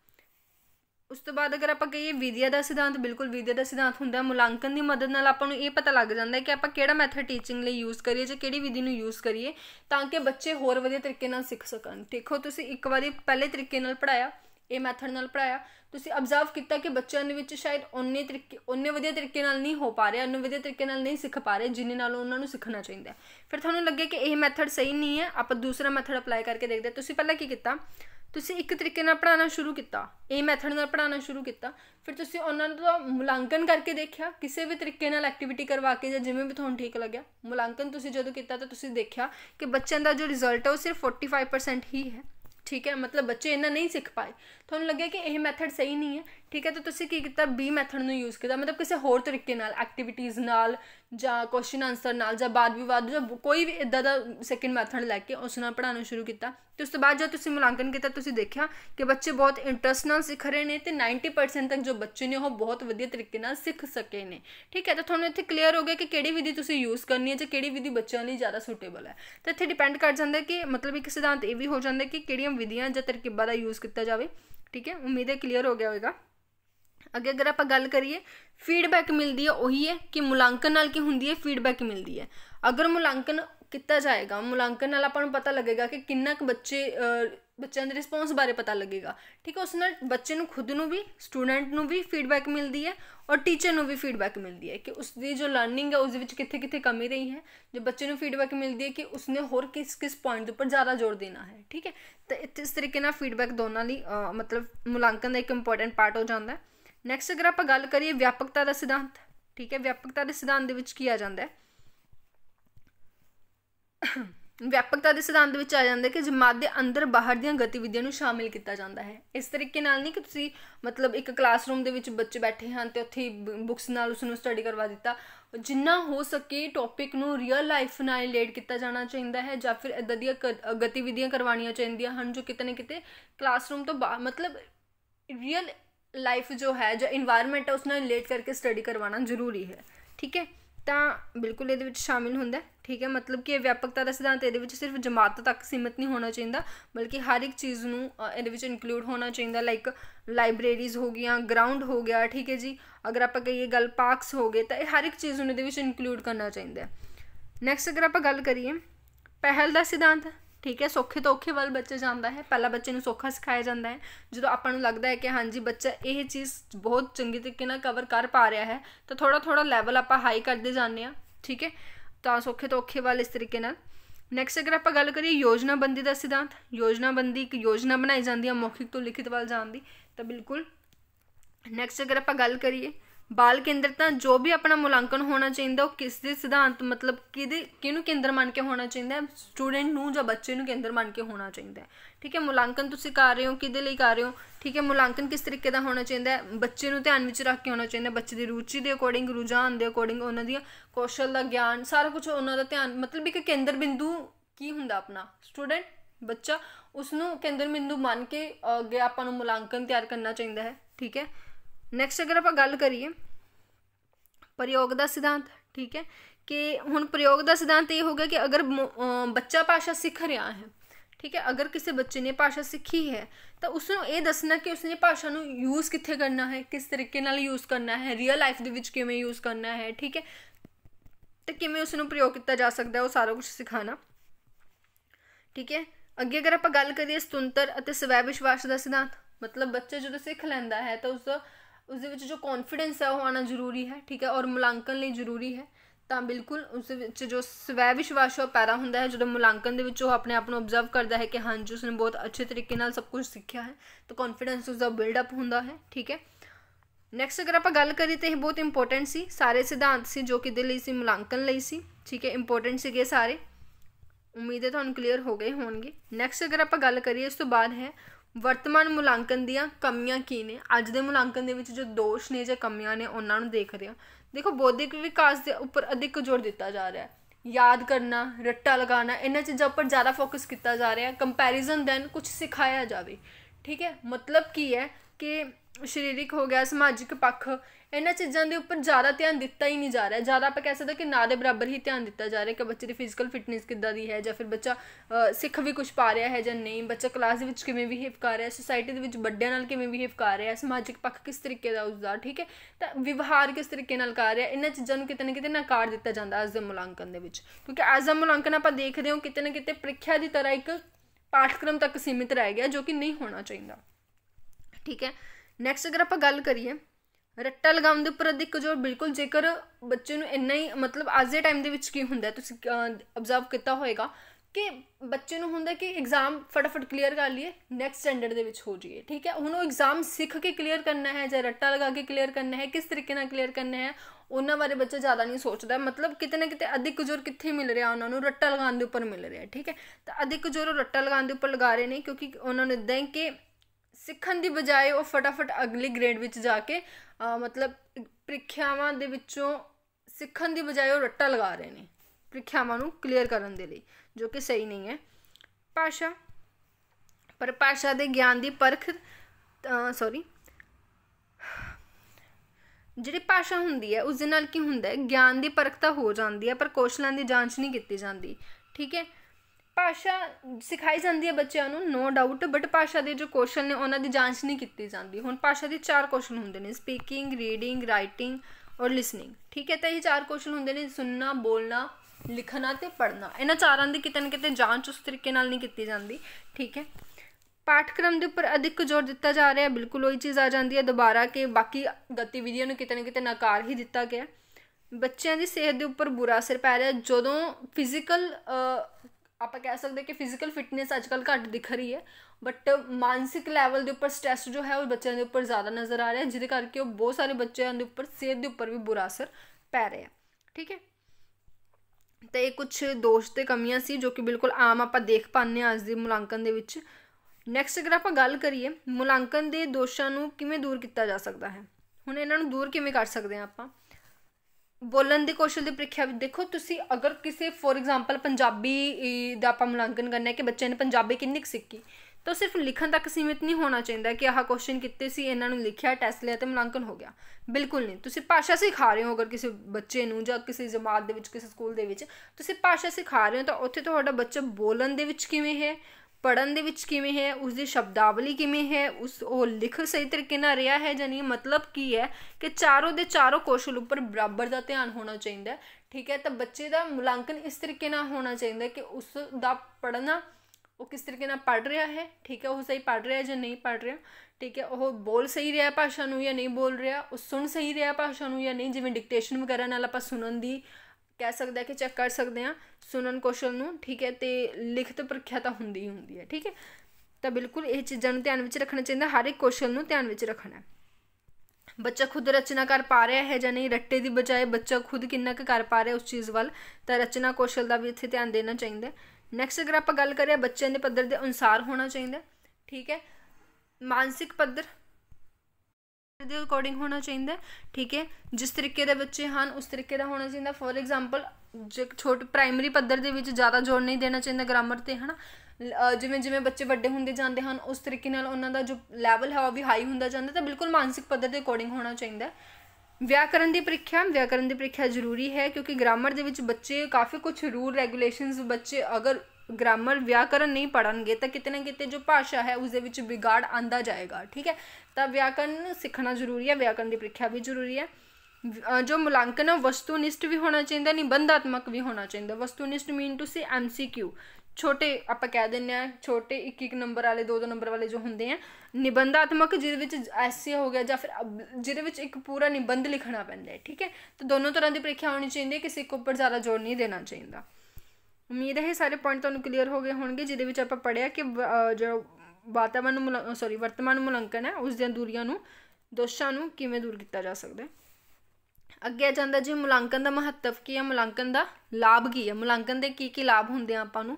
ਉਸ ਤੋਂ ਬਾਅਦ ਅਗਰ ਆਪਾਂ ਕਹੀਏ ਵਿਦਿਆ ਦਾ ਸਿਧਾਂਤ ਬਿਲਕੁਲ ਵਿਦਿਆ ਦਾ ਸਿਧਾਂਤ ਹੁੰਦਾ ਮੁਲਾਂਕਣ ਦੀ ਮਦਦ ਨਾਲ ਆਪਾਂ ਨੂੰ ਇਹ ਪਤਾ ਲੱਗ ਜਾਂਦਾ ਹੈ ਕਿ ਆਪਾਂ ਕਿਹੜਾ ਮੈਥਡ ਟੀਚਿੰਗ ਲਈ ਯੂਜ਼ ਕਰੀਏ ਜਾਂ ਕਿਹੜੀ ਵਿਧੀ ਨੂੰ ਯੂਜ਼ ਕਰੀਏ ਤਾਂ ਕਿ ਬੱਚੇ ਹੋਰ ਵਧੀਆ ਤਰੀਕੇ ਨਾਲ ਸਿੱਖ ਸਕਣ ਦੇਖੋ ਤੁਸੀਂ ਇੱਕ ਵਾਰੀ ਪਹਿਲੇ ਤਰੀਕੇ ਨਾਲ ਪੜਾਇਆ ਇਹ ਮੈਥਡ ਨਾਲ ਪੜਾਇਆ ਤੁਸੀਂ ਅਬਜ਼ਰਵ ਕੀਤਾ ਕਿ ਬੱਚਿਆਂ ਦੇ ਵਿੱਚ ਸ਼ਾਇਦ ਉਨੇ ਤਰੀਕੇ ਉਨੇ ਵਧੀਆ ਤਰੀਕੇ ਨਾਲ ਨਹੀਂ ਹੋ ਪਾ ਰਿਹਾ ਉਹਨੇ ਵਧੀਆ ਤਰੀਕੇ ਨਾਲ ਨਹੀਂ ਸਿੱਖ ਪਾ ਰਹੇ ਜਿੰਨੇ ਨਾਲ ਉਹਨਾਂ ਨੂੰ ਸਿੱਖਣਾ ਚਾਹੀਦਾ ਫਿਰ ਤੁਹਾਨੂੰ ਲੱਗੇ ਕਿ ਇਹ ਮੈਥਡ ਸਹੀ ਨਹੀਂ ਹੈ ਆਪਾਂ ਦੂਸਰਾ ਮੈਥਡ ਅਪਲਾਈ ਕਰਕੇ ਦੇਖਦੇ ਤੁਸੀਂ ਪਹਿਲਾਂ ਕੀ ਕੀਤਾ ਤੁਸੀਂ ਇੱਕ ਤਰੀਕੇ ਨਾਲ ਪੜਾਉਣਾ ਸ਼ੁਰੂ ਕੀਤਾ ਇਹ ਮੈਥਡ ਨਾਲ ਪੜਾਉਣਾ ਸ਼ੁਰੂ ਕੀਤਾ ਫਿਰ ਤੁਸੀਂ ਉਹਨਾਂ ਦਾ ਮੁਲਾਂਕਣ ਕਰਕੇ ਦੇਖਿਆ ਕਿਸੇ ਵੀ ਤਰੀਕੇ ਨਾਲ ਐਕਟੀਵਿਟੀ ਕਰਵਾ ਕੇ ਜਾਂ ਜਿਵੇਂ ਵੀ ਤੁਹਾਨੂੰ ਠੀਕ ਲੱਗਿਆ ਮੁਲਾਂਕਣ ਤੁਸੀਂ ਜਦੋਂ ਕੀਤਾ ਤਾਂ ਤੁਸੀਂ ਦੇਖਿਆ ਕਿ ਬੱਚਿਆਂ ਦਾ ਜੋ ਰਿਜ਼ਲਟ ਹੈ ਉਹ ਸਿਰਫ 45% ਹੀ ਹੈ ਠੀਕ ਹੈ ਮਤਲਬ ਬੱਚੇ ਇਹਨਾਂ ਨਹੀਂ ਸਿੱਖ ਪਾਏ ਤੁਹਾਨੂੰ ਲੱਗਿਆ ਕਿ ਇਹ ਮੈਥਡ ਸਹੀ ਨਹੀਂ ਹੈ ਠੀਕ ਹੈ ਤਾਂ ਤੁਸੀਂ ਕੀ ਕੀਤਾ ਬੀ ਮੈਥਡ ਨੂੰ ਯੂਜ਼ ਕੀਤਾ ਮਤਲਬ ਕਿਸੇ ਹੋਰ ਤਰੀਕੇ ਨਾਲ ਐਕਟੀਵਿਟੀਆਂ ਨਾਲ ਜਾਂ ਕੁਐਸਚਨ ਆਨਸਰ ਨਾਲ ਜਾਂ ਬਾਦ ਵਿਵਾਦ ਜਾਂ ਕੋਈ ਵੀ ਇਦਾਂ ਦਾ ਸੈਕਿੰਡ ਮੈਥਡ ਲੈ ਕੇ ਉਸ ਨਾਲ ਪੜਾਉਣਾ ਸ਼ੁਰੂ ਕੀਤਾ ਤੇ ਉਸ ਤੋਂ ਬਾਅਦ ਜਦ ਤੁਸੀਂ ਮੁਲਾਂਕਣ ਕੀਤਾ ਤੁਸੀਂ ਦੇਖਿਆ ਕਿ ਬੱਚੇ ਬਹੁਤ ਇੰਟਰਸਟ ਨਾਲ ਸਿੱਖ ਰਹੇ ਨੇ ਤੇ 90% ਤੱਕ ਜੋ ਬੱਚੇ ਨੇ ਉਹ ਬਹੁਤ ਵਧੀਆ ਤਰੀਕੇ ਨਾਲ ਸਿੱਖ ਸਕੇ ਨੇ ਠੀਕ ਹੈ ਤਾਂ ਤੁਹਾਨੂੰ ਇੱਥੇ ਕਲੀਅਰ ਹੋ ਗਿਆ ਕਿ ਕਿਹੜੀ ਵਿਧੀ ਤੁਸੀਂ ਯੂਜ਼ ਕਰਨੀ ਹੈ ਜਾਂ ਕਿਹੜੀ ਵਿਧੀ ਬੱਚਿਆਂ ਲਈ ਜ਼ਿਆਦਾ ਸੂਟੇਬਲ ਹੈ ਤਾਂ ਇੱਥੇ ਡਿਪੈਂਡ ਕਰ ਜਾਂਦਾ ਕਿ ਮਤਲਬ ਇੱਕ ਸਿਧਾਂਤ ਇਹ ਵੀ ਹੋ ਜਾਂਦਾ ਕਿ ਕਿਹੜੀਆਂ ਵਿਧੀਆਂ ਜਾਂ ਤਰਕੀਬਾਂ ਦਾ ਯੂਜ਼ ਕੀਤਾ ਜਾਵੇ ਠੀਕ ਹੈ ਉਮੀਦ ਹੈ ਕਲੀਅਰ ਹੋ ਗਿਆ ਹੋਵੇਗਾ ਅੱਗੇ ਅਗਰ ਆਪਾਂ ਗੱਲ ਕਰੀਏ ਫੀਡਬੈਕ ਮਿਲਦੀ ਹੈ ਉਹੀ ਹੈ ਕਿ ਮੁਲਾਂਕਣ ਨਾਲ ਕੀ ਹੁੰਦੀ ਹੈ ਫੀਡਬੈਕ ਮਿਲਦੀ ਹੈ ਅਗਰ ਮੁਲਾਂਕਣ ਕੀਤਾ ਜਾਏਗਾ ਮੁਲਾਂਕਣ ਨਾਲ ਆਪਾਂ ਨੂੰ ਪਤਾ ਲੱਗੇਗਾ ਕਿ ਕਿੰਨਾ ਕੁ ਬੱਚੇ ਬੱਚਿਆਂ ਦੇ ਰਿਸਪੌਂਸ ਬਾਰੇ ਪਤਾ ਲੱਗੇਗਾ ਠੀਕ ਹੈ ਉਸ ਨਾਲ ਬੱਚੇ ਨੂੰ ਖੁਦ ਨੂੰ ਵੀ ਸਟੂਡੈਂਟ ਨੂੰ ਵੀ ਫੀਡਬੈਕ ਮਿਲਦੀ ਹੈ ਔਰ ਟੀਚਰ ਨੂੰ ਵੀ ਫੀਡਬੈਕ ਮਿਲਦੀ ਹੈ ਕਿ ਉਸ ਦੀ ਜੋ ਲਰਨਿੰਗ ਹੈ ਉਸ ਦੇ ਵਿੱਚ ਕਿੱਥੇ-ਕਿੱਥੇ ਕਮੀ ਰਹੀ ਹੈ ਜੋ ਬੱਚੇ ਨੂੰ ਫੀਡਬੈਕ ਮਿਲਦੀ ਹੈ ਕਿ ਉਸਨੇ ਹੋਰ ਕਿਸ-ਕਿਸ ਪੁਆਇੰਟ ਦੇ ਉੱਪਰ ਜ਼ਿਆਦਾ ਜ਼ੋਰ ਦੇਣਾ ਹੈ ਠੀਕ ਹੈ ਤਾਂ ਇਸ ਤਰੀਕੇ ਨਾਲ ਫੀਡਬੈਕ ਦੋਨਾਂ ਲਈ ਮਤਲਬ ਮੁਲਾਂਕਣ ਦਾ ਇੱਕ ਇੰਪੋਰਟੈਂਟ ਪਾਰਟ ਹੋ ਜਾਂਦਾ ਹੈ ਨੈਕਸਟ ਅਗਰ ਆਪਾਂ ਗੱਲ ਕਰੀਏ ਵਿਆਪਕਤਾ ਦਾ ਸਿਧਾਂਤ ਠੀਕ ਹੈ ਵਿਆਪਕਤਾ ਦੇ ਸਿਧਾਂਤ ਦੇ ਵਿੱਚ ਕੀ ਆ ਜਾਂਦਾ ਹੈ ਵਿਆਪਕਤਾ ਦੇ ਸਿਧਾਂਤ ਵਿੱਚ ਆ ਜਾਂਦਾ ਕਿ ਜਮਾਤ ਦੇ ਅੰਦਰ ਬਾਹਰ ਦੀਆਂ ਗਤੀਵਿਧੀਆਂ ਨੂੰ ਸ਼ਾਮਿਲ ਕੀਤਾ ਜਾਂਦਾ ਹੈ ਇਸ ਤਰੀਕੇ ਨਾਲ ਨਹੀਂ ਕਿ ਤੁਸੀਂ ਮਤਲਬ ਇੱਕ ਕਲਾਸਰੂਮ ਦੇ ਵਿੱਚ ਬੱਚੇ ਬੈਠੇ ਹਨ ਤੇ ਉੱਥੇ ਬੁੱਕਸ ਨਾਲ ਉਸ ਨੂੰ ਸਟੱਡੀ ਕਰਵਾ ਦਿੱਤਾ ਜਿੰਨਾ ਹੋ ਸਕੇ ਟੌਪਿਕ ਨੂੰ ਰੀਅਲ ਲਾਈਫ ਨਾਲ ਰਿਲੇਟ ਕੀਤਾ ਜਾਣਾ ਚਾਹੀਦਾ ਹੈ ਜਾਂ ਫਿਰ ਇਦਾਂ ਦੀਆਂ ਗਤੀਵਿਧੀਆਂ ਕਰਵਾਉਣੀਆਂ ਚਾਹੀਦੀਆਂ ਹਨ ਜੋ ਕਿਤੇ ਨਾ ਕਿਤੇ ਕਲਾਸਰੂਮ ਤੋਂ ਮਤਲਬ ਰੀਅਲ ਲਾਈਫ ਜੋ ਹੈ ਜਾਂ এনवायरमेंट ਹੈ ਉਸ ਨਾਲ ਰਿਲੇਟ ਕਰਕੇ ਸਟੱਡੀ ਕਰਵਾਉਣਾ ਜ਼ਰੂਰੀ ਹੈ ਠੀਕ ਹੈ ਤਾਂ ਬਿਲਕੁਲ ਇਹਦੇ ਵਿੱਚ ਸ਼ਾਮਿਲ ਹੁੰਦਾ ਠੀਕ ਹੈ ਮਤਲਬ ਕਿ ਵਿਆਪਕਤਾ ਦਾ ਸਿਧਾਂਤ ਇਹਦੇ ਵਿੱਚ ਸਿਰਫ ਜਮਾਤ ਤੱਕ ਸੀਮਿਤ ਨਹੀਂ ਹੋਣਾ ਚਾਹੀਦਾ ਬਲਕਿ ਹਰ ਇੱਕ ਚੀਜ਼ ਨੂੰ ਇਹਦੇ ਵਿੱਚ ਇਨਕਲੂਡ ਹੋਣਾ ਚਾਹੀਦਾ ਲਾਈਕ ਲਾਇਬ੍ਰੇਰੀਜ਼ ਹੋ ਗਈਆਂ ਗਰਾਊਂਡ ਹੋ ਗਿਆ ਠੀਕ ਹੈ ਜੀ ਅਗਰ ਆਪਾਂ ਕਹੀਏ ਗੱਲ ਪਾਰਕਸ ਹੋ ਗਏ ਤਾਂ ਇਹ ਹਰ ਇੱਕ ਚੀਜ਼ ਨੂੰ ਇਹਦੇ ਵਿੱਚ ਇਨਕਲੂਡ ਕਰਨਾ ਚਾਹੀਦਾ ਨੈਕਸਟ ਅਗਰ ਆਪਾਂ ਗੱਲ ਕਰੀਏ ਪਹਿਲ ਦਾ ਸਿਧਾਂਤ ਠੀਕ ਹੈ ਸੌਖੇ ਤੋਂ ਔਖੇ ਵੱਲ ਬੱਚਾ ਜਾਂਦਾ ਹੈ ਪਹਿਲਾਂ ਬੱਚੇ ਨੂੰ ਸੌਖਾ ਸਿਖਾਇਆ ਜਾਂਦਾ ਹੈ ਜਦੋਂ ਆਪਾਂ ਨੂੰ ਲੱਗਦਾ ਹੈ ਕਿ ਹਾਂਜੀ ਬੱਚਾ ਇਹ ਚੀਜ਼ ਬਹੁਤ ਚੰਗੀ ਤਰੀਕੇ ਨਾਲ ਕਵਰ ਕਰ ਪਾ ਰਿਹਾ ਹੈ ਤਾਂ ਥੋੜਾ ਥੋੜਾ ਲੈਵਲ ਆਪਾਂ ਹਾਈ ਕਰਦੇ ਜਾਂਦੇ ਆ ਠੀਕ ਹੈ ਤਾਂ ਸੌਖੇ ਤੋਂ ਔਖੇ ਵੱਲ ਇਸ ਤਰੀਕੇ ਨਾਲ ਨੈਕਸਟ ਅਗਰ ਆਪਾਂ ਗੱਲ ਕਰੀਏ ਯੋਜਨਾਬੰਦੀ ਦਾ ਸਿਧਾਂਤ ਯੋਜਨਾਬੰਦੀ ਇੱਕ ਯੋਜਨਾ ਬਣਾਈ ਜਾਂਦੀ ਹੈ ਮੌਖਿਕ ਤੋਂ ਲਿਖਿਤ ਵੱਲ ਜਾਣ ਦੀ ਤਾਂ ਬਿਲਕੁਲ ਨੈਕਸਟ ਅਗਰ ਆਪਾਂ ਗੱਲ ਕਰੀਏ ਬਾਲ ਕੇਂਦਰ ਤਾਂ ਜੋ ਵੀ ਆਪਣਾ ਮੁਲਾਂਕਣ ਹੋਣਾ ਚਾਹੀਦਾ ਉਹ ਕਿਸ ਦੇ ਸਿਧਾਂਤ ਮਤਲਬ ਕਿਹਦੇ ਕਿਹਨੂੰ ਕੇਂਦਰ ਮੰਨ ਕੇ ਹੋਣਾ ਚਾਹੀਦਾ ਹੈ ਸਟੂਡੈਂਟ ਨੂੰ ਜਾਂ ਬੱਚੇ ਨੂੰ ਕੇਂਦਰ ਮੰਨ ਕੇ ਹੋਣਾ ਚਾਹੀਦਾ ਹੈ ਠੀਕ ਹੈ ਮੁਲਾਂਕਣ ਤੁਸੀਂ ਕਰ ਰਹੇ ਹੋ ਕਿਹਦੇ ਲਈ ਕਰ ਰਹੇ ਹੋ ਠੀਕ ਹੈ ਮੁਲਾਂਕਣ ਕਿਸ ਤਰੀਕੇ ਦਾ ਹੋਣਾ ਚਾਹੀਦਾ ਹੈ ਬੱਚੇ ਨੂੰ ਧਿਆਨ ਵਿੱਚ ਰੱਖ ਕੇ ਹੋਣਾ ਚਾਹੀਦਾ ਬੱਚੇ ਦੀ ਰੁਚੀ ਦੇ ਅਕੋਰਡਿੰਗ ਰੁਝਾਨ ਦੇ ਅਕੋਰਡਿੰਗ ਉਹਨਾਂ ਦੀਆਂ ਕੌਸ਼ਲ ਦਾ ਗਿਆਨ ਸਾਰਾ ਕੁਝ ਉਹਨਾਂ ਦਾ ਧਿਆਨ ਮਤਲਬ ਇੱਕ ਕੇਂਦਰ ਬਿੰਦੂ ਕੀ ਹੁੰਦਾ ਆਪਣਾ ਸਟੂਡੈਂਟ ਬੱਚਾ ਉਸ ਨੂੰ ਕੇਂਦਰ ਬਿੰਦੂ ਮੰਨ ਕੇ ਅੱਗੇ ਆਪਾਂ ਨੂੰ ਮੁਲਾਂਕਣ ਤਿਆਰ ਕਰਨਾ ਚਾਹੀਦਾ ਹੈ ਠੀਕ ਹੈ ਨੈਕਸਟ ਅਗਰ ਆਪਾਂ ਗੱਲ ਕਰੀਏ ਪ੍ਰਯੋਗ ਦਾ ਸਿਧਾਂਤ ਠੀਕ ਹੈ ਕਿ ਹੁਣ ਪ੍ਰਯੋਗ ਦਾ ਸਿਧਾਂਤ ਇਹ ਹੋਗਾ ਕਿ ਅਗਰ ਬੱਚਾ ਭਾਸ਼ਾ ਸਿੱਖ ਰਿਹਾ ਹੈ ਠੀਕ ਹੈ ਅਗਰ ਕਿਸੇ ਬੱਚੇ ਨੇ ਭਾਸ਼ਾ ਸਿੱਖੀ ਹੈ ਤਾਂ ਉਸ ਨੂੰ ਇਹ ਦੱਸਣਾ ਕਿ ਉਸਨੇ ਭਾਸ਼ਾ ਨੂੰ ਯੂਜ਼ ਕਿੱਥੇ ਕਰਨਾ ਹੈ ਕਿਸ ਤਰੀਕੇ ਨਾਲ ਯੂਜ਼ ਕਰਨਾ ਹੈ ਰੀਅਲ ਲਾਈਫ ਦੇ ਵਿੱਚ ਕਿਵੇਂ ਯੂਜ਼ ਕਰਨਾ ਹੈ ਠੀਕ ਹੈ ਤੇ ਕਿਵੇਂ ਉਸ ਨੂੰ ਪ੍ਰਯੋਗ ਕੀਤਾ ਜਾ ਸਕਦਾ ਹੈ ਉਹ ਸਾਰਾ ਕੁਝ ਸਿਖਾਣਾ ਠੀਕ ਹੈ ਅੱਗੇ ਅਗਰ ਆਪਾਂ ਗੱਲ ਕਰੀਏ ਸੁਤੰਤਰ ਅਤੇ ਸਵੈ ਵਿਸ਼ਵਾਸ ਦਾ ਸਿਧਾਂਤ ਮਤਲਬ ਬੱਚਾ ਜਦੋਂ ਸਿੱਖ ਲੈਂਦਾ ਹੈ ਤਾਂ ਉਸ ਦਾ ਉਸ ਦੇ ਵਿੱਚ ਜੋ ਕੌਨਫੀਡੈਂਸ ਹੈ ਉਹ ਆਣਾ ਜ਼ਰੂਰੀ ਹੈ ਠੀਕ ਹੈ ਔਰ ਮੁਲਾਂਕਣ ਲਈ ਜ਼ਰੂਰੀ ਹੈ ਤਾਂ ਬਿਲਕੁਲ ਉਸ ਵਿੱਚ ਜੋ ਸਵੈ ਵਿਸ਼ਵਾਸ ਉਹ ਪੈਦਾ ਹੁੰਦਾ ਹੈ ਜਦੋਂ ਮੁਲਾਂਕਣ ਦੇ ਵਿੱਚ ਉਹ ਆਪਣੇ ਆਪ ਨੂੰ ਅਬਜ਼ਰਵ ਕਰਦਾ ਹੈ ਕਿ ਹਾਂਜੀ ਉਸਨੇ ਬਹੁਤ ਅੱਛੇ ਤਰੀਕੇ ਨਾਲ ਸਭ ਕੁਝ ਸਿੱਖਿਆ ਹੈ ਤਾਂ ਕੌਨਫੀਡੈਂਸ ਉਸ ਦਾ ਬਿਲਡ ਅਪ ਹੁੰਦਾ ਹੈ ਠੀਕ ਹੈ ਨੈਕਸਟ ਅਗਰ ਆਪਾਂ ਗੱਲ ਕਰੀ ਤੇ ਇਹ ਬਹੁਤ ਇੰਪੋਰਟੈਂਟ ਸੀ ਸਾਰੇ ਸਿਧਾਂਤ ਸੀ ਜੋ ਕਿ ਦਿੱਲੀ ਲਈ ਸੀ ਮੁਲਾਂਕਣ ਲਈ ਸੀ ਠੀਕ ਹੈ ਇੰਪੋਰਟੈਂਟ ਸੀਗੇ ਸਾਰੇ ਉਮੀਦ ਹੈ ਤੁਹਾਨੂੰ ਕਲੀਅਰ ਹੋ ਗਏ ਹੋਣਗੇ ਨੈਕਸਟ ਅਗਰ ਆਪਾਂ ਗੱਲ ਕਰੀਏ ਇਸ ਤੋਂ ਬਾਅਦ ਹੈ ਵਰਤਮਾਨ ਮੁਲਾਂਕਣ ਦੀਆਂ ਕਮੀਆਂ ਕੀ ਨੇ ਅੱਜ ਦੇ ਮੁਲਾਂਕਣ ਦੇ ਵਿੱਚ ਜੋ ਦੋਸ਼ ਨੇ ਜਾਂ ਕਮੀਆਂ ਨੇ ਉਹਨਾਂ ਨੂੰ ਦੇਖਦੇ ਹਾਂ ਦੇਖੋ ਬੌਧਿਕ ਵਿਕਾਸ ਦੇ ਉੱਪਰ ਅਧਿਕ ਜ਼ੋਰ ਦਿੱਤਾ ਜਾ ਰਿਹਾ ਹੈ ਯਾਦ ਕਰਨਾ ਰੱਟਾ ਲਗਾਉਣਾ ਇਹਨਾਂ ਚੀਜ਼ਾਂ ਉੱਪਰ ਜ਼ਿਆਦਾ ਫੋਕਸ ਕੀਤਾ ਜਾ ਰਿਹਾ ਹੈ ਕੰਪੈਰੀਜ਼ਨ ਦੈਨ ਕੁਝ ਸਿਖਾਇਆ ਜਾਵੇ ਠੀਕ ਹੈ ਮਤਲਬ ਕੀ ਹੈ ਕਿ ਸਰੀਰਿਕ ਹੋ ਗਿਆ ਸਮਾਜਿਕ ਪੱਖ ਇਹਨਾਂ ਚੀਜ਼ਾਂ ਦੇ ਉੱਪਰ ਜ਼ਿਆਦਾ ਧਿਆਨ ਦਿੱਤਾ ਹੀ ਨਹੀਂ ਜਾ ਰਿਹਾ ਜ਼ਿਆਦਾ ਆਪਾਂ ਕਹਿ ਸਕਦੇ ਕਿ ਨਾ ਦੇ ਬਰਾਬਰ ਹੀ ਧਿਆਨ ਦਿੱਤਾ ਜਾ ਰਿਹਾ ਕਿ ਬੱਚੇ ਦੀ ਫਿਜ਼ੀਕਲ ਫਿਟਨੈਸ ਕਿੱਦਾਂ ਦੀ ਹੈ ਜਾਂ ਫਿਰ ਬੱਚਾ ਸਿੱਖ ਵੀ ਕੁਝ ਪਾ ਰਿਹਾ ਹੈ ਜਾਂ ਨਹੀਂ ਬੱਚਾ ਕਲਾਸ ਦੇ ਵਿੱਚ ਕਿਵੇਂ ਬਿਹੇਵ ਕਰ ਰਿਹਾ ਸੋਸਾਇਟੀ ਦੇ ਵਿੱਚ ਵੱਡਿਆਂ ਨਾਲ ਕਿਵੇਂ ਬਿਹੇਵ ਕਰ ਰਿਹਾ ਸਮਾਜਿਕ ਪੱਖ ਕਿਸ ਤਰੀਕੇ ਦਾ ਉਸਦਾ ਠੀਕ ਹੈ ਤਾਂ ਵਿਵਹਾਰ ਕਿਸ ਤਰੀਕੇ ਨਾਲ ਕਰ ਰਿਹਾ ਇਹਨਾਂ ਚੀਜ਼ਾਂ ਨੂੰ ਕਿਤੇ ਨਾ ਕਿਤੇ ਨਕਾਰ ਦਿੱਤਾ ਜਾਂਦਾ ਅੱਜ ਦੇ ਮੁਲਾਂਕਣ ਦੇ ਵਿੱਚ ਕਿਉਂਕਿ ਅੱਜ ਦਾ ਮੁਲਾਂਕਣ ਆਪਾਂ ਦੇਖਦੇ ਹਾਂ ਕਿਤੇ ਨਾ ਕਿਤੇ ਪ੍ਰੀਖਿਆ ਦੀ ਤਰ੍ਹਾਂ ਇੱਕ ਪਾਠਕ੍ਰਮ ਤੱਕ ਸੀਮਿਤ ਰਹਿ ਗਿਆ ਜੋ ਕਿ ਨਹੀਂ ਹੋਣਾ ਚਾਹੀਦਾ ਠੀਕ ਹੈ ਨੈਕਸਟ ਅਗਰ ਆਪਾਂ ਗੱਲ ਕਰੀਏ ਰੱਟਾ ਲਗਾਉਣ ਦੇ ਉੱਪਰ ਅਧਿਕ ਜੋ ਬਿਲਕੁਲ ਜੇਕਰ ਬੱਚੇ ਨੂੰ ਇੰਨਾ ਹੀ ਮਤਲਬ ਅੱਜ ਦੇ ਟਾਈਮ ਦੇ ਵਿੱਚ ਕੀ ਹੁੰਦਾ ਤੁਸੀਂ ਅਬਜ਼ਰਵ ਕੀਤਾ ਹੋਏਗਾ ਕਿ ਬੱਚੇ ਨੂੰ ਹੁੰਦਾ ਕਿ ਐਗਜ਼ਾਮ ਫਟਾਫਟ ਕਲੀਅਰ ਕਰ ਲਈਏ ਨੈਕਸਟ ਸਟੈਂਡਰਡ ਦੇ ਵਿੱਚ ਹੋ ਜਾਈਏ ਠੀਕ ਹੈ ਉਹਨੂੰ ਐਗਜ਼ਾਮ ਸਿੱਖ ਕੇ ਕਲੀਅਰ ਕਰਨਾ ਹੈ ਜਾਂ ਰੱਟਾ ਲਗਾ ਕੇ ਕਲੀਅਰ ਕਰਨਾ ਹੈ ਕਿਸ ਤਰੀਕੇ ਨਾਲ ਕਲੀਅਰ ਕਰਨਾ ਹੈ ਉਹਨਾਂ ਬਾਰੇ ਬੱਚਾ ਜ਼ਿਆਦਾ ਨਹੀਂ ਸੋਚਦਾ ਮਤਲਬ ਕਿਤੇ ਨਾ ਕਿਤੇ ਅਧਿਕ ਜ਼ੋਰ ਕਿੱਥੇ ਮਿਲ ਰਿਹਾ ਉਹਨਾਂ ਨੂੰ ਰੱਟਾ ਲਗਾਉਣ ਦੇ ਉੱਪਰ ਮਿਲ ਰਿਹਾ ਠੀਕ ਹੈ ਤਾਂ ਅਧਿਕ ਜ਼ੋਰ ਰੱਟਾ ਲਗਾਉਣ ਦੇ ਉੱਪਰ ਲਗਾ ਰਹੇ ਨੇ ਕਿਉਂਕਿ ਉਹਨਾਂ ਨੂੰ ਇਦਾਂ ਹੈ ਕਿ ਸਿੱਖਣ ਦੀ ਬਜਾਏ ਉਹ ਫਟਾਫਟ ਅਗਲੀ ਗ੍ਰੇਡ ਵਿੱਚ ਜਾ ਕੇ ਮਤਲਬ ਪ੍ਰੀਖਿਆਵਾਂ ਦੇ ਵਿੱਚੋਂ ਸਿੱਖਣ ਦੀ ਬਜਾਏ ਉਹ ਰੱਟਾ ਲਗਾ ਰਹੇ ਨੇ ਪ੍ਰੀਖਿਆਵਾਂ ਨੂੰ ਕਲੀਅਰ ਕਰਨ ਦੇ ਲਈ ਜੋ ਕਿ ਸਹੀ ਨਹੀਂ ਹੈ ਭਾਸ਼ਾ ਪਰ ਭਾਸ਼ਾ ਦੇ ਗਿਆਨ ਦੀ ਪਰਖ ਸੌਰੀ ਜਿਹੜੀ ਭਾਸ਼ਾ ਹੁੰਦੀ ਹੈ ਉਸ ਦੇ ਨਾਲ ਕੀ ਹੁੰਦਾ ਹੈ ਗਿਆਨ ਦੀ ਪਰਖ ਤਾਂ ਹੋ ਜਾਂਦੀ ਹੈ ਪਰ ਕੌਸ਼ਲਾਂ ਦੀ ਜਾਂਚ ਨਹੀਂ ਕੀਤੀ ਜਾਂਦੀ ਠੀਕ ਹੈ ਭਾਸ਼ਾ ਸਿਖਾਈ ਜਾਂਦੀ ਹੈ ਬੱਚਿਆਂ ਨੂੰ ਨੋ ਡਾਊਟ ਬਟ ਭਾਸ਼ਾ ਦੇ ਜੋ ਕੁਐਸਚਨ ਨੇ ਉਹਨਾਂ ਦੀ ਜਾਂਚ ਨਹੀਂ ਕੀਤੀ ਜਾਂਦੀ ਹੁਣ ਭਾਸ਼ਾ ਦੇ ਚਾਰ ਕੁਐਸਚਨ ਹੁੰਦੇ ਨੇ ਸਪੀਕਿੰਗ ਰੀਡਿੰਗ ਰਾਈਟਿੰਗ ਔਰ ਲਿਸਨਿੰਗ ਠੀਕ ਹੈ ਤਾਂ ਇਹ ਚਾਰ ਕੁਐਸਚਨ ਹੁੰਦੇ ਨੇ ਸੁਣਨਾ ਬੋਲਣਾ ਲਿਖਣਾ ਤੇ ਪੜ੍ਹਨਾ ਇਹਨਾਂ ਚਾਰਾਂ ਦੀ ਕਿਤੇ ਨਾ ਕਿਤੇ ਜਾਂਚ ਉਸ ਤਰੀਕੇ ਨਾਲ ਨਹੀਂ ਕੀਤੀ ਜਾਂਦੀ ਠੀਕ ਹੈ ਪਾਠਕ੍ਰਮ ਦੇ ਉੱਪਰ ਅਧਿਕ ਜ਼ੋਰ ਦਿੱਤਾ ਜਾ ਰਿਹਾ ਹੈ ਬਿਲਕੁਲ ਉਹੀ ਚੀਜ਼ ਆ ਜਾਂਦੀ ਹੈ ਦੁਬਾਰਾ ਕਿ ਬਾਕੀ ਗਤੀਵਿਧੀਆਂ ਨੂੰ ਕਿਤੇ ਨਾ ਕਿਤੇ ਨਕਾਰ ਹੀ ਦਿੱਤਾ ਗਿਆ ਬੱਚਿਆਂ ਦੀ ਸਿਹਤ ਦੇ ਉੱਪਰ ਬੁਰਾ ਅਸਰ ਪੈ ਰਿਹਾ ਜਦੋਂ ਫਿਜ਼ੀਕਲ ਆਪਾਂ ਕਹਿ ਸਕਦੇ ਕਿ ਫਿਜ਼ੀਕਲ ਫਿਟਨੈਸ ਅੱਜਕੱਲ ਘੱਟ ਦਿਖ ਰਹੀ ਹੈ ਬਟ ਮਾਨਸਿਕ ਲੈਵਲ ਦੇ ਉੱਪਰ ਸਟ्रेस ਜੋ ਹੈ ਉਹ ਬੱਚਿਆਂ ਦੇ ਉੱਪਰ ਜ਼ਿਆਦਾ ਨਜ਼ਰ ਆ ਰਿਹਾ ਹੈ ਜਿਹਦੇ ਕਰਕੇ ਉਹ ਬਹੁਤ ਸਾਰੇ ਬੱਚਿਆਂ ਦੇ ਉੱਪਰ ਸਿਹਤ ਦੇ ਉੱਪਰ ਵੀ ਬੁਰਾ ਅਸਰ ਪੈ ਰਿਹਾ ਹੈ ਠੀਕ ਹੈ ਤੇ ਇਹ ਕੁਝ ਦੋਸ਼ ਤੇ ਕਮੀਆਂ ਸੀ ਜੋ ਕਿ ਬਿਲਕੁਲ ਆਮ ਆਪਾਂ ਦੇਖ ਪਾਣੇ ਆ ਅੱਜ ਦੇ ਮੁਲਾਂਕਣ ਦੇ ਵਿੱਚ ਨੈਕਸਟ ਅਗਰ ਆਪਾਂ ਗੱਲ ਕਰੀਏ ਮੁਲਾਂਕਣ ਦੇ ਦੋਸ਼ਾਂ ਨੂੰ ਕਿਵੇਂ ਦੂਰ ਕੀਤਾ ਜਾ ਸਕਦਾ ਹੈ ਹੁਣ ਇਹਨਾਂ ਨੂੰ ਦੂਰ ਕਿਵੇਂ ਕਰ ਸਕਦੇ ਆ ਆਪਾਂ ਬੋਲਣ ਦੀ ਕੌਸ਼ਲ ਦੀ ਪ੍ਰੀਖਿਆ ਵਿੱਚ ਦੇਖੋ ਤੁਸੀਂ ਅਗਰ ਕਿਸੇ ਫੋਰ ਐਗਜ਼ਾਮਪਲ ਪੰਜਾਬੀ ਦਾ ਆਪਾਂ ਮੁਲਾਂਕਣ ਕਰਨਾ ਹੈ ਕਿ ਬੱਚੇ ਨੇ ਪੰਜਾਬੀ ਕਿੰਨੀ ਸਿੱਖੀ ਤਾਂ ਸਿਰਫ ਲਿਖਣ ਤੱਕ ਸੀਮਿਤ ਨਹੀਂ ਹੋਣਾ ਚਾਹੀਦਾ ਕਿ ਆਹ ਕੁਐਸਚਨ ਕਿੱਤੇ ਸੀ ਇਹਨਾਂ ਨੂੰ ਲਿਖਿਆ ਟੈਸਟ ਲਿਆ ਤੇ ਮੁਲਾਂਕਣ ਹੋ ਗਿਆ ਬਿਲਕੁਲ ਨਹੀਂ ਤੁਸੀਂ ਭਾਸ਼ਾ ਸਿਖਾ ਰਹੇ ਹੋ ਅਗਰ ਕਿਸੇ ਬੱਚੇ ਨੂੰ ਜਾਂ ਕਿਸੇ ਜਮਾਤ ਦੇ ਵਿੱਚ ਕਿਸੇ ਸਕੂਲ ਦੇ ਵਿੱਚ ਤੁਸੀਂ ਭਾਸ਼ਾ ਸਿਖਾ ਰਹੇ ਹੋ ਤਾਂ ਉੱਥੇ ਤੁਹਾਡਾ ਬੱਚਾ ਬੋਲਣ ਦੇ ਵਿੱਚ ਕਿਵੇਂ ਹੈ ਪੜਨ ਦੇ ਵਿੱਚ ਕਿਵੇਂ ਹੈ ਉਸ ਦੀ ਸ਼ਬਦਾਵਲੀ ਕਿਵੇਂ ਹੈ ਉਸ ਉਹ ਲਿਖ ਸਹੀ ਤਰੀਕੇ ਨਾਲ ਰਿਹਾ ਹੈ ਜਾਨੀ ਮਤਲਬ ਕੀ ਹੈ ਕਿ ਚਾਰੋਂ ਦੇ ਚਾਰੋਂ ਕੋਸ਼ਲ ਉੱਪਰ ਬਰਾਬਰ ਦਾ ਧਿਆਨ ਹੋਣਾ ਚਾਹੀਦਾ ਠੀਕ ਹੈ ਤਾਂ ਬੱਚੇ ਦਾ ਮੁਲਾਂਕਣ ਇਸ ਤਰੀਕੇ ਨਾਲ ਹੋਣਾ ਚਾਹੀਦਾ ਕਿ ਉਸ ਦਾ ਪੜਨਾ ਉਹ ਕਿਸ ਤਰੀਕੇ ਨਾਲ ਪੜ ਰਿਹਾ ਹੈ ਠੀਕ ਹੈ ਉਹ ਸਹੀ ਪੜ ਰਿਹਾ ਜਾਂ ਨਹੀਂ ਪੜ ਰਿਹਾ ਠੀਕ ਹੈ ਉਹ ਬੋਲ ਸਹੀ ਰਿਹਾ ਭਾਸ਼ਾ ਨੂੰ ਜਾਂ ਨਹੀਂ ਬੋਲ ਰਿਹਾ ਉਹ ਸੁਣ ਸਹੀ ਰਿਹਾ ਭਾਸ਼ਾ ਨੂੰ ਜਾਂ ਨਹੀਂ ਜਿਵੇਂ ਡਿਕਟੇਸ਼ਨ ਵਗੈਰਾ ਨਾਲ ਆਪਾਂ ਸੁਣਨ ਦੀ ਕਹਿ ਸਕਦਾ ਕਿ ਚੈੱਕ ਕਰ ਸਕਦੇ ਆ ਸੁਨਨ ਕੌਸ਼ਲ ਨੂੰ ਠੀਕ ਹੈ ਤੇ ਲਿਖਤ ਪ੍ਰੀਖਿਆ ਤਾਂ ਹੁੰਦੀ ਹੀ ਹੁੰਦੀ ਹੈ ਠੀਕ ਹੈ ਤਾਂ ਬਿਲਕੁਲ ਇਹ ਚੀਜ਼ਾਂ ਨੂੰ ਧਿਆਨ ਵਿੱਚ ਰੱਖਣਾ ਚਾਹੀਦਾ ਹਰ ਇੱਕ ਕੌਸ਼ਲ ਨੂੰ ਧਿਆਨ ਵਿੱਚ ਰੱਖਣਾ ਬੱਚਾ ਖੁਦ ਰਚਨਾ ਕਰ ਪਾ ਰਿਹਾ ਹੈ ਜਾਂ ਨਹੀਂ ਰੱਟੇ ਦੀ ਬਜਾਏ ਬੱਚਾ ਖੁਦ ਕਿੰਨਾ ਕੁ ਕਰ ਪਾ ਰਿਹਾ ਉਸ ਚੀਜ਼ ਵੱਲ ਤਾਂ ਰਚਨਾ ਕੌਸ਼ਲ ਦਾ ਵੀ ਇੱਥੇ ਧਿਆਨ ਦੇਣਾ ਚਾਹੀਦਾ ਨੈਕਸਟ ਅਗਰ ਆਪਾਂ ਗੱਲ ਕਰੀਏ ਬੱਚੇ ਦੇ ਪੱਧਰ ਦੇ ਅਨੁਸਾਰ ਹੋਣਾ ਚਾਹੀਦਾ ਠੀਕ ਹੈ ਮਾਨਸਿਕ ਪੱਧਰ ਦੇ ਅਕੋਰਡਿੰਗ ਹੋਣਾ ਚਾਹੀਦਾ ਠੀਕ ਹੈ ਜਿਸ ਤਰੀਕੇ ਦੇ ਬੱਚੇ ਹਨ ਉਸ ਤਰੀਕੇ ਦਾ ਹੋਣਾ ਚਾਹੀਦਾ ਫੋਰ ਐਗਜ਼ਾਮਪਲ ਜੇ ਛੋਟੇ ਪ੍ਰਾਇਮਰੀ ਪੱਧਰ ਦੇ ਵਿੱਚ ਜ਼ਿਆਦਾ ਜ਼ੋਰ ਨਹੀਂ ਦੇਣਾ ਚਾਹੀਦਾ ਗ੍ਰਾਮਰ ਤੇ ਹਨਾ ਜਿਵੇਂ ਜਿਵੇਂ ਬੱਚੇ ਵੱਡੇ ਹੁੰਦੇ ਜਾਂਦੇ ਹਨ ਉਸ ਤਰੀਕੇ ਨਾਲ ਉਹਨਾਂ ਦਾ ਜੋ ਲੈਵਲ ਹੈ ਉਹ ਵੀ ਹਾਈ ਹੁੰਦਾ ਜਾਂਦਾ ਤਾਂ ਬਿਲਕੁਲ ਮਾਨਸਿਕ ਪੱਧਰ ਦੇ ਅਕੋਰਡਿੰਗ ਹੋਣਾ ਚਾਹੀਦਾ ਵਿਆਕਰਨ ਦੀ ਪ੍ਰੀਖਿਆ ਵਿਆਕਰਨ ਦੀ ਪ੍ਰੀਖਿਆ ਜ਼ਰੂਰੀ ਹੈ ਕਿਉਂਕਿ ਗ੍ਰਾਮਰ ਦੇ ਵਿੱਚ ਬੱਚੇ ਕਾਫੀ ਕੁਝ ਰੂਲ ਰੈਗੂਲੇਸ਼ਨਸ ਬੱਚੇ ਅਗਰ ਗ੍ਰਾਮਰ ਵਿਆਕਰਨ ਨਹੀਂ ਪੜਨਗੇ ਤਾਂ ਕਿਤੇ ਨਾ ਕਿਤੇ ਜੋ ਭਾਸ਼ਾ ਹੈ ਉਸ ਦੇ ਵਿੱਚ ਵਿਗਾੜ ਆਂਦਾ ਜਾਏਗਾ ਠੀਕ ਹੈ ਤਾਂ ਵਿਆਕਰਨ ਸਿੱਖਣਾ ਜ਼ਰੂਰੀ ਹੈ ਵਿਆਕਰਨ ਦੀ ਪ੍ਰੀਖਿਆ ਵੀ ਜ਼ਰੂਰੀ ਹੈ ਜੋ ਮੁਲਾਂਕਣ ਹੈ ਵਸਤੂਨਿਸ਼ਟ ਵੀ ਹੋਣਾ ਚਾਹੀਦਾ ਨਿਬੰਧਾਤਮਕ ਵੀ ਹੋਣਾ ਚਾਹੀਦਾ ਵਸਤੂਨਿਸ਼ਟ ਮੀਨ ਟੂ ਸੇ ਐਮਸੀਕਿਊ ਛੋਟੇ ਆਪਾਂ ਕਹਿ ਦਿੰਨੇ ਆ ਛੋਟੇ ਇੱਕ ਇੱਕ ਨੰਬਰ ਵਾਲੇ ਦੋ ਦੋ ਨੰਬਰ ਵਾਲੇ ਜੋ ਹੁੰਦੇ ਆ ਨਿਬੰਧਾਤਮਕ ਜਿਹਦੇ ਵਿੱਚ ਐਸੇ ਹੋ ਗਿਆ ਜਾਂ ਫਿਰ ਜਿਹਦੇ ਵਿੱਚ ਇੱਕ ਪੂਰਾ ਨਿਬੰਧ ਲਿਖਣਾ ਪੈਂਦਾ ਹੈ ਠੀਕ ਹੈ ਤਾਂ ਦੋਨੋਂ ਤਰ੍ਹਾਂ ਦੀ ਪ੍ਰੀਖਿਆ ਹੋਣੀ ਚਾਹੀਦੀ ਹੈ ਕਿਸੇ ਇੱਕ ਉੱਪਰ ਜ਼ਿਆਦਾ ਜ਼ੋਰ ਨਹੀਂ ਦੇਣਾ ਚਾਹੀਦਾ ਉਮੀਦ ਹੈ ਸਾਰੇ ਪੁਆਇੰਟ ਤੁਹਾਨੂੰ ਕਲੀਅਰ ਹੋ ਗਏ ਹੋਣਗੇ ਜਿਹਦੇ ਵਿੱਚ ਆਪਾਂ ਪੜਿਆ ਕਿ ਜੋ ਵਾਤਾਵਰਨ ਨੂੰ ਸੌਰੀ ਵਰਤਮਾਨ ਮੁਲਾਂਕਣ ਹੈ ਉਸ ਦੀਆਂ ਦੂਰੀਆਂ ਨੂੰ ਦੋਸ਼ਾਂ ਨੂੰ ਕਿਵੇਂ ਦੂਰ ਕੀਤਾ ਜਾ ਸਕਦਾ ਹੈ ਅੱਗੇ ਆ ਜਾਂਦਾ ਜੀ ਮੁਲਾਂਕਣ ਦਾ ਮਹੱਤਵ ਕੀ ਹੈ ਮੁਲਾਂਕਣ ਦਾ ਲਾਭ ਕੀ ਹੈ ਮੁਲਾਂਕਣ ਦੇ ਕੀ ਕੀ ਲਾਭ ਹੁੰਦੇ ਆ ਆਪਾਂ ਨੂੰ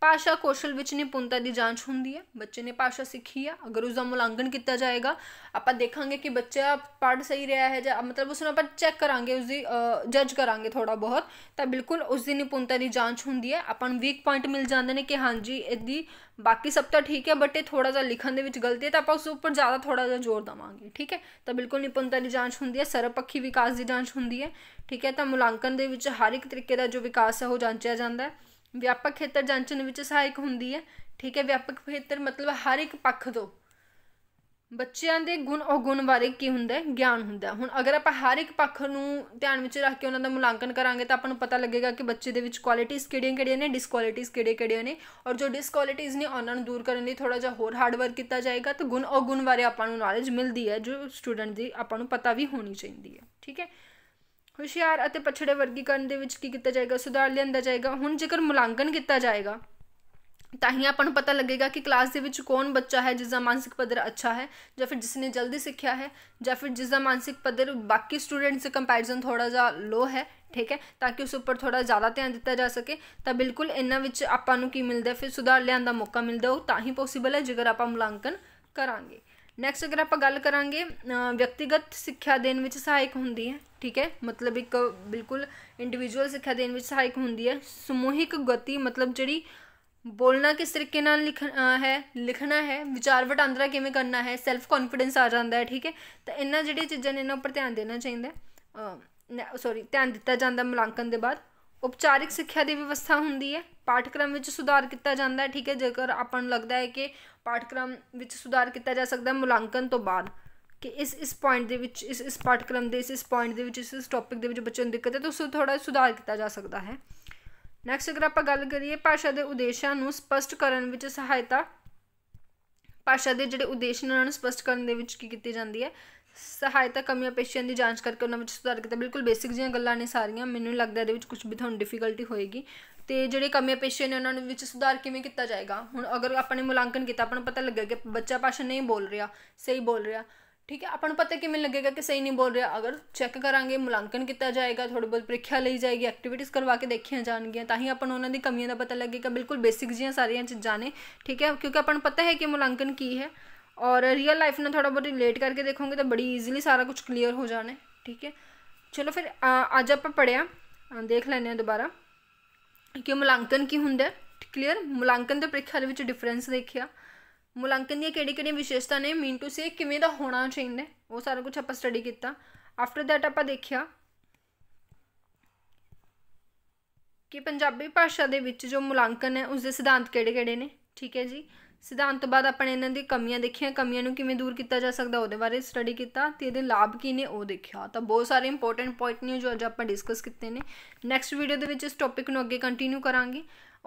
ਭਾਸ਼ਾ ਕੌਸ਼ਲ ਵਿੱਚ ਨਿਪੁੰਨਤਾ ਦੀ ਜਾਂਚ ਹੁੰਦੀ ਹੈ ਬੱਚੇ ਨੇ ਭਾਸ਼ਾ ਸਿੱਖੀ ਆ ਅਗਰ ਉਸ ਦਾ ਮੁਲਾਂਕਣ ਕੀਤਾ ਜਾਏਗਾ ਆਪਾਂ ਦੇਖਾਂਗੇ ਕਿ ਬੱਚਾ ਪੜ੍ਹ ਸਹੀ ਰਿਹਾ ਹੈ ਜਾਂ ਮਤਲਬ ਉਸ ਨੂੰ ਆਪਾਂ ਚੈੱਕ ਕਰਾਂਗੇ ਉਸ ਦੀ ਜੱਜ ਕਰਾਂਗੇ ਥੋੜਾ ਬਹੁਤ ਤਾਂ ਬਿਲਕੁਲ ਉਸ ਦੀ ਨਿਪੁੰਨਤਾ ਦੀ ਜਾਂਚ ਹੁੰਦੀ ਹੈ ਆਪਾਂ ਨੂੰ ਵੀਕ ਪੁਆਇੰਟ ਮਿਲ ਜਾਂਦੇ ਨੇ ਕਿ ਹਾਂਜੀ ਇਹਦੀ ਬਾਕੀ ਸਭ ਤਾਂ ਠੀਕ ਹੈ ਬਟ ਇਹ ਥੋੜਾ ਜਿਹਾ ਲਿਖਣ ਦੇ ਵਿੱਚ ਗਲਤੀ ਹੈ ਤਾਂ ਆਪਾਂ ਉਸ ਉੱਪਰ ਜ਼ਿਆਦਾ ਥੋੜਾ ਜਿਹਾ ਜ਼ੋਰ ਦਵਾਂਗੇ ਠੀਕ ਹੈ ਤਾਂ ਬਿਲਕੁਲ ਨਿਪੁੰਨਤਾ ਦੀ ਜਾਂਚ ਹੁੰਦੀ ਹੈ ਸਰਪੱਖੀ ਵਿਕਾਸ ਦੀ ਜਾਂਚ ਹੁੰਦੀ ਹੈ ਠੀਕ ਹੈ ਤਾਂ ਮੁਲਾਂਕਣ ਦੇ ਵਿੱਚ ਹਰ ਇੱਕ ਤਰੀਕੇ ਦਾ ਜੋ ਵਿਕਾਸ ਹੈ ਉਹ ਜਾਂਚਿਆ ਜਾਂਦਾ ਹੈ ਵਿਆਪਕ ਖੇਤਰ ਜਾਂਚਣ ਵਿੱਚ ਸਹਾਇਕ ਹੁੰਦੀ ਹੈ ਠੀਕ ਹੈ ਵਿਆਪਕ ਖੇਤਰ ਮਤਲਬ ਹਰ ਇੱਕ ਪੱਖ ਤੋਂ ਬੱਚਿਆਂ ਦੇ ਗੁਣ ਉਹ ਗੁਣ ਬਾਰੇ ਕੀ ਹੁੰਦਾ ਹੈ ਗਿਆਨ ਹੁੰਦਾ ਹੁਣ ਅਗਰ ਆਪਾਂ ਹਰ ਇੱਕ ਪੱਖ ਨੂੰ ਧਿਆਨ ਵਿੱਚ ਰੱਖ ਕੇ ਉਹਨਾਂ ਦਾ ਮੁਲਾਂਕਣ ਕਰਾਂਗੇ ਤਾਂ ਆਪਾਂ ਨੂੰ ਪਤਾ ਲੱਗੇਗਾ ਕਿ ਬੱਚੇ ਦੇ ਵਿੱਚ ਕੁਆਲਿਟੀਆਂ ਕਿਹੜੀਆਂ-ਕਿਹੜੀਆਂ ਨੇ ਡਿਸਕੁਆਲਿਟੀਆਂ ਕਿਹੜੀਆਂ-ਕਿਹੜੀਆਂ ਨੇ ਔਰ ਜੋ ਡਿਸਕੁਆਲਿਟੀਆਂ ਨੇ ਉਹਨਾਂ ਨੂੰ ਦੂਰ ਕਰਨ ਲਈ ਥੋੜਾ ਜਿਹਾ ਹੋਰ ਹਾਰਡ ਵਰਕ ਕੀਤਾ ਜਾਏਗਾ ਤਾਂ ਗੁਣ ਉਹ ਗੁਣ ਬਾਰੇ ਆਪਾਂ ਨੂੰ ਨੌਲੇਜ ਮਿਲਦੀ ਹੈ ਜੋ ਸਟੂਡੈਂਟ ਦੀ ਆਪਾਂ ਨੂੰ ਪਤਾ ਵੀ ਹੋਣੀ ਚਾਹੀਦੀ ਹੈ ਠੀਕ ਹੈ ਹੁਸ਼ਿਆਰ ਅਤੇ ਪਛੜੇ ਵਰਗੀਕਰਨ ਦੇ ਵਿੱਚ ਕੀ ਕੀਤਾ ਜਾਏਗਾ ਸੁਧਾਰ ਲਿਆਂਦਾ ਜਾਏਗਾ ਹੁਣ ਜੇਕਰ ਮੁਲਾਂਕਣ ਕੀਤਾ ਜਾਏਗਾ ਤਾਂ ਹੀ ਆਪਾਂ ਨੂੰ ਪਤਾ ਲੱਗੇਗਾ ਕਿ ਕਲਾਸ ਦੇ ਵਿੱਚ ਕੌਣ ਬੱਚਾ ਹੈ ਜਿਸ ਦਾ ਮਾਨਸਿਕ ਪੱਧਰ ਅੱਛਾ ਹੈ ਜਾਂ ਫਿਰ ਜਿਸ ਨੇ ਜਲਦੀ ਸਿੱਖਿਆ ਹੈ ਜਾਂ ਫਿਰ ਜਿਸ ਦਾ ਮਾਨਸਿਕ ਪੱਧਰ ਬਾਕੀ ਸਟੂਡੈਂਟਸ ਦੇ ਕੰਪੈਰੀਜ਼ਨ ਥੋੜਾ ਜਿਹਾ ਲੋ ਹੈ ਠੀਕ ਹੈ ਤਾਂ ਕਿ ਉਸ ਉੱਪਰ ਥੋੜਾ ਜ਼ਿਆਦਾ ਧਿਆਨ ਦਿੱਤਾ ਜਾ ਸਕੇ ਤਾਂ ਬਿਲਕੁਲ ਇਹਨਾਂ ਵਿੱਚ ਆਪਾਂ ਨੂੰ ਕੀ ਮਿਲਦਾ ਫਿਰ ਸੁਧਾਰ ਲਿਆਂਦਾ ਦਾ ਮੌਕਾ ਮਿਲਦਾ ਉਹ ਤਾਂ ਹੀ ਪੋਸੀਬਲ ਹੈ ਜੇਕਰ ਆਪਾਂ ਮੁਲਾਂਕਣ ਕਰਾਂਗੇ ਨੈਕਸਟ ਅਗਰ ਆਪਾਂ ਗੱਲ ਕਰਾਂਗੇ ਵਿਅਕਤੀਗਤ ਸਿੱਖਿਆ ਦੇਣ ਵਿੱਚ ਸਹਾਇਕ ਹੁੰਦੀ ਹੈ ਠੀਕ ਹੈ ਮਤਲਬ ਇੱਕ ਬਿਲਕੁਲ ਇੰਡੀਵਿਜੂਅਲ ਸਿੱਖਿਆ ਦੇਣ ਵਿੱਚ ਸਹਾਇਕ ਹੁੰਦੀ ਹੈ ਸਮੂਹਿਕ ਗਤੀ ਮਤਲਬ ਜਿਹੜੀ ਬੋਲਣਾ ਕਿਸ ਤਰੀਕੇ ਨਾਲ ਲਿਖਣਾ ਹੈ ਲਿਖਣਾ ਹੈ ਵਿਚਾਰ ਵਟਾਂਦਰਾ ਕਿਵੇਂ ਕਰਨਾ ਹੈ ਸੈਲਫ ਕੌਨਫੀਡੈਂਸ ਆ ਜਾਂਦਾ ਹੈ ਠੀਕ ਹੈ ਤਾਂ ਇਹਨਾਂ ਜਿਹੜੀਆਂ ਚੀਜ਼ਾਂ ਨੇ ਇਹਨਾਂ ਉੱਪਰ ਧਿਆਨ ਦੇਣਾ ਚਾਹੀਦਾ ਸੌਰੀ ਧਿਆਨ ਦਿੱਤਾ ਜਾਂਦਾ ਮੁਲਾਂਕਣ ਦੇ ਬਾਅਦ ਉਪਚਾਰਿਕ ਸਿੱਖਿਆ ਦੀ ਵਿਵਸਥਾ ਹੁੰਦੀ ਹੈ ਪਾਠਕ੍ਰਮ ਵਿੱਚ ਸੁਧਾਰ ਕੀਤਾ ਜਾਂਦਾ ਹੈ ਠੀਕ ਹੈ ਜੇਕਰ ਆਪਾਂ ਨੂੰ ਲੱਗਦਾ ਹੈ ਕਿ ਪਾਠਕ੍ਰਮ ਵਿੱਚ ਸੁਧਾਰ ਕੀਤਾ ਜਾ ਸਕਦਾ ਹੈ ਮੁਲਾਂਕਣ ਤੋਂ ਬਾਅਦ ਕਿ ਇਸ ਇਸ ਪੁਆਇੰਟ ਦੇ ਵਿੱਚ ਇਸ ਇਸ ਪਾਠਕ੍ਰਮ ਦੇ ਇਸ ਇਸ ਪੁਆਇੰਟ ਦੇ ਵਿੱਚ ਇਸ ਇਸ ਟੌਪਿਕ ਦੇ ਵਿੱਚ ਬੱਚੇ ਨੂੰ ਦਿੱਕਤ ਹੈ ਤਾਂ ਉਸ ਨੂੰ ਥੋੜਾ ਸੁਧਾਰ ਕੀਤਾ ਜਾ ਸਕਦਾ ਹੈ ਨੈਕਸਟ ਅਗਰ ਆਪਾਂ ਗੱਲ ਕਰੀਏ ਭਾਸ਼ਾ ਦੇ ਉਦੇਸ਼ਾਂ ਨੂੰ ਸਪਸ਼ਟ ਕਰਨ ਵਿੱਚ ਸਹਾਇਤਾ ਭਾਸ਼ਾ ਦੇ ਜਿਹੜੇ ਉਦੇਸ਼ ਨੇ ਉਹਨਾਂ ਨੂੰ ਸਪਸ਼ਟ ਕਰਨ ਦੇ ਵਿੱਚ ਕੀ ਕੀਤੀ ਜਾਂਦੀ ਹੈ ਸਹਾਇਤਾ ਕਮੀਆਂ ਪੇਸ਼ੀਆਂ ਦੀ ਜਾਂਚ ਕਰਕੇ ਉਹਨਾਂ ਵਿੱਚ ਸੁਧਾਰ ਕੀਤਾ ਬਿਲਕੁਲ ਬੇਸਿਕ ਜੀਆਂ ਗੱਲਾਂ ਨੇ ਸਾਰੀਆਂ ਮੈਨੂੰ ਲੱਗਦਾ ਇਹਦੇ ਵਿੱਚ ਕੁਝ ਵੀ ਤੁਹਾਨੂੰ ਡਿਫਿਕਲਟੀ ਹੋਏਗੀ ਤੇ ਜਿਹੜੇ ਕਮੀਆਂ ਪੇਸ਼ੀਆਂ ਨੇ ਉਹਨਾਂ ਨੂੰ ਵਿੱਚ ਸੁਧਾਰ ਕਿਵੇਂ ਕੀਤਾ ਜਾਏਗਾ ਹੁਣ ਅਗਰ ਆਪਾਂ ਨੇ ਮੁਲਾਂਕਣ ਕੀਤਾ ਆਪਾਂ ਨੂੰ ਪਤਾ ਲੱਗਿਆ ਕਿ ਬੱਚਾ ਪਾਸ਼ਾ ਨਹੀਂ ਬੋਲ ਰਿਹਾ ਸਹੀ ਬੋਲ ਰਿਹਾ ਠੀਕ ਹੈ ਆਪਾਂ ਨੂੰ ਪਤਾ ਕਿਵੇਂ ਲੱਗੇਗਾ ਕਿ ਸਹੀ ਨਹੀਂ ਬੋਲ ਰਿਹਾ ਅਗਰ ਚੈੱਕ ਕਰਾਂਗੇ ਮੁਲਾਂਕਣ ਕੀਤਾ ਜਾਏਗਾ ਥੋੜੀ ਬਹੁਤ ਪ੍ਰੀਖਿਆ ਲਈ ਜਾਏਗੀ ਐਕਟੀਵਿਟੀਜ਼ ਕਰਵਾ ਕੇ ਦੇਖੀਆਂ ਜਾਣਗੀਆਂ ਤਾਂ ਹੀ ਆਪਾਂ ਨੂੰ ਉਹਨਾਂ ਦੀ ਕਮੀਆਂ ਦਾ ਪਤਾ ਲੱਗੇਗਾ ਬਿਲਕੁਲ ਬੇਸਿਕ ਜੀਆਂ ਸਾਰੀਆਂ ਚੀਜ਼ਾਂ ਨੇ ਠੀਕ ਹੈ ਕਿਉਂਕਿ ਆਪਾਂ ਨੂੰ ਪਤਾ ਹੈ ਕਿ ਮੁਲਾਂਕਣ ਕੀ ਹੈ ਔਰ ਰੀਅਲ ਲਾਈਫ ਨਾਲ ਥੋੜਾ ਬਹੁਤ ਰਿਲੇਟ ਕਰਕੇ ਦੇਖੋਗੇ ਤਾਂ ਬੜੀ इजीली ਸਾਰਾ ਕੁਝ ਕਲੀਅਰ ਹੋ ਜਾਣਾ ਠੀਕ ਹੈ ਚਲੋ ਫਿਰ ਅੱਜ ਆਪਾਂ ਪੜਿਆ ਦੇਖ ਲੈਨੇ ਆ ਦੁਬਾਰਾ ਕਿ ਮੁਲਾਂਕਣ ਕੀ ਹੁੰਦਾ ਕਲੀਅਰ ਮੁਲਾਂਕਣ ਤੇ ਪ੍ਰੀਖਿਆ ਦੇ ਵਿੱਚ ਡਿਫਰੈਂਸ ਦੇਖਿਆ ਮੁਲਾਂਕਣ ਦੀਆਂ ਕਿਹੜੀ-ਕਿਹੜੀਆਂ ਵਿਸ਼ੇਸ਼ਤਾ ਨੇ ਮੀਨ ਟੂ ਸੇ ਕਿਵੇਂ ਦਾ ਹੋਣਾ ਚਾਹੀਦਾ ਉਹ ਸਾਰਾ ਕੁਝ ਆਪਾਂ ਸਟੱਡੀ ਕੀਤਾ ਆਫਟਰ ਦੈਟ ਆਪਾਂ ਦੇਖਿਆ ਕਿ ਪੰਜਾਬੀ ਭਾਸ਼ਾ ਦੇ ਵਿੱਚ ਜੋ ਮੁਲਾਂਕਣ ਹੈ ਉਸ ਦੇ ਸਿਧਾਂਤ ਕਿਹੜੇ-ਕਿਹੜੇ ਨੇ ਠੀਕ ਹੈ ਜੀ ਸਿਧਾਂਤ ਤੋਂ ਬਾਅਦ ਆਪਾਂ ਇਹਨਾਂ ਦੀ ਕਮੀਆਂ ਦੇਖੀਆਂ ਕਮੀਆਂ ਨੂੰ ਕਿਵੇਂ ਦੂਰ ਕੀਤਾ ਜਾ ਸਕਦਾ ਉਹਦੇ ਬਾਰੇ ਸਟੱਡੀ ਕੀਤਾ ਤੇ ਇਹਦੇ ਲਾਭ ਕੀ ਨੇ ਉਹ ਦੇਖਿਆ ਤਾਂ ਬਹੁਤ ਸਾਰੇ ਇੰਪੋਰਟੈਂਟ ਪੁਆਇੰਟ ਨੇ ਜੋ ਅੱਜ ਆਪਾਂ ਡਿਸਕਸ ਕੀਤੇ ਨੇ ਨੈਕਸਟ ਵੀਡੀਓ ਦੇ ਵਿੱਚ ਇਸ ਟੌਪਿਕ ਨੂੰ ਅੱਗੇ ਕੰਟੀਨਿਊ ਕਰਾਂਗੇ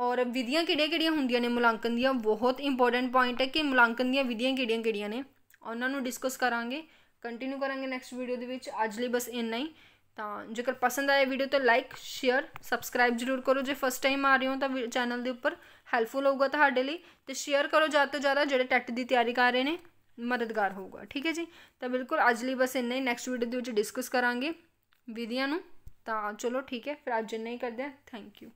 ਔਰ ਵਿਧੀਆਂ ਕਿਹੜੀਆਂ-ਕਿਹੜੀਆਂ ਹੁੰਦੀਆਂ ਨੇ ਮੁਲਾਂਕਣ ਦੀਆਂ ਬਹੁਤ ਇੰਪੋਰਟੈਂਟ ਪੁਆਇੰਟ ਹੈ ਕਿ ਮੁਲਾਂਕਣ ਦੀਆਂ ਵਿਧੀਆਂ ਕਿਹੜੀਆਂ-ਕਿਹੜੀਆਂ ਨੇ ਉਹਨਾਂ ਨੂੰ ਡਿਸਕਸ ਕਰਾਂਗੇ ਕੰਟੀਨਿਊ ਕਰਾਂਗੇ ਨੈਕਸਟ ਵੀਡੀਓ ਦੇ ਵਿੱਚ ਅੱਜ ਲਈ ਬਸ ਇੰਨਾ ਹੀ ਤਾਂ ਜੇਕਰ ਪਸੰਦ ਆਇਆ ਵੀਡੀਓ ਤਾਂ ਲਾਈਕ ਸ਼ੇਅਰ ਸਬਸਕ੍ਰਾਈਬ ਜਰੂਰ ਕਰੋ ਜੇ ਫਸਟ ਟਾਈਮ ਆ ਰਹੇ ਹੋ ਤਾਂ ਚੈਨਲ ਦੇ ਉੱਪਰ ਹੈਲਪਫੁਲ ਹੋਊਗਾ ਤੁਹਾਡੇ ਲਈ ਤੇ ਸ਼ੇਅਰ ਕਰੋ ਜ਼ਿਆਦਾ ਤੋਂ ਜ਼ਿਆਦਾ ਜਿਹੜੇ ਟੈਟ ਦੀ ਤਿਆਰੀ ਕਰ ਰਹੇ ਨੇ ਮਦਦਗਾਰ ਹੋਊਗਾ ਠੀਕ ਹੈ ਜੀ ਤਾਂ ਬਿਲਕੁਲ ਅੱਜ ਲਈ ਬਸ ਇੰਨਾ ਹੀ ਨੈਕਸਟ ਵੀਡੀਓ ਦੇ ਵਿੱਚ ਡਿਸਕਸ ਕਰਾਂਗੇ ਵਿਧੀਆਂ ਨੂੰ ਤਾਂ ਚਲੋ ਠੀਕ ਹੈ ਫਿਰ ਅੱਜ ਇੰਨਾ ਹੀ ਕਰਦੇ ਆ ਥੈਂਕ ਯੂ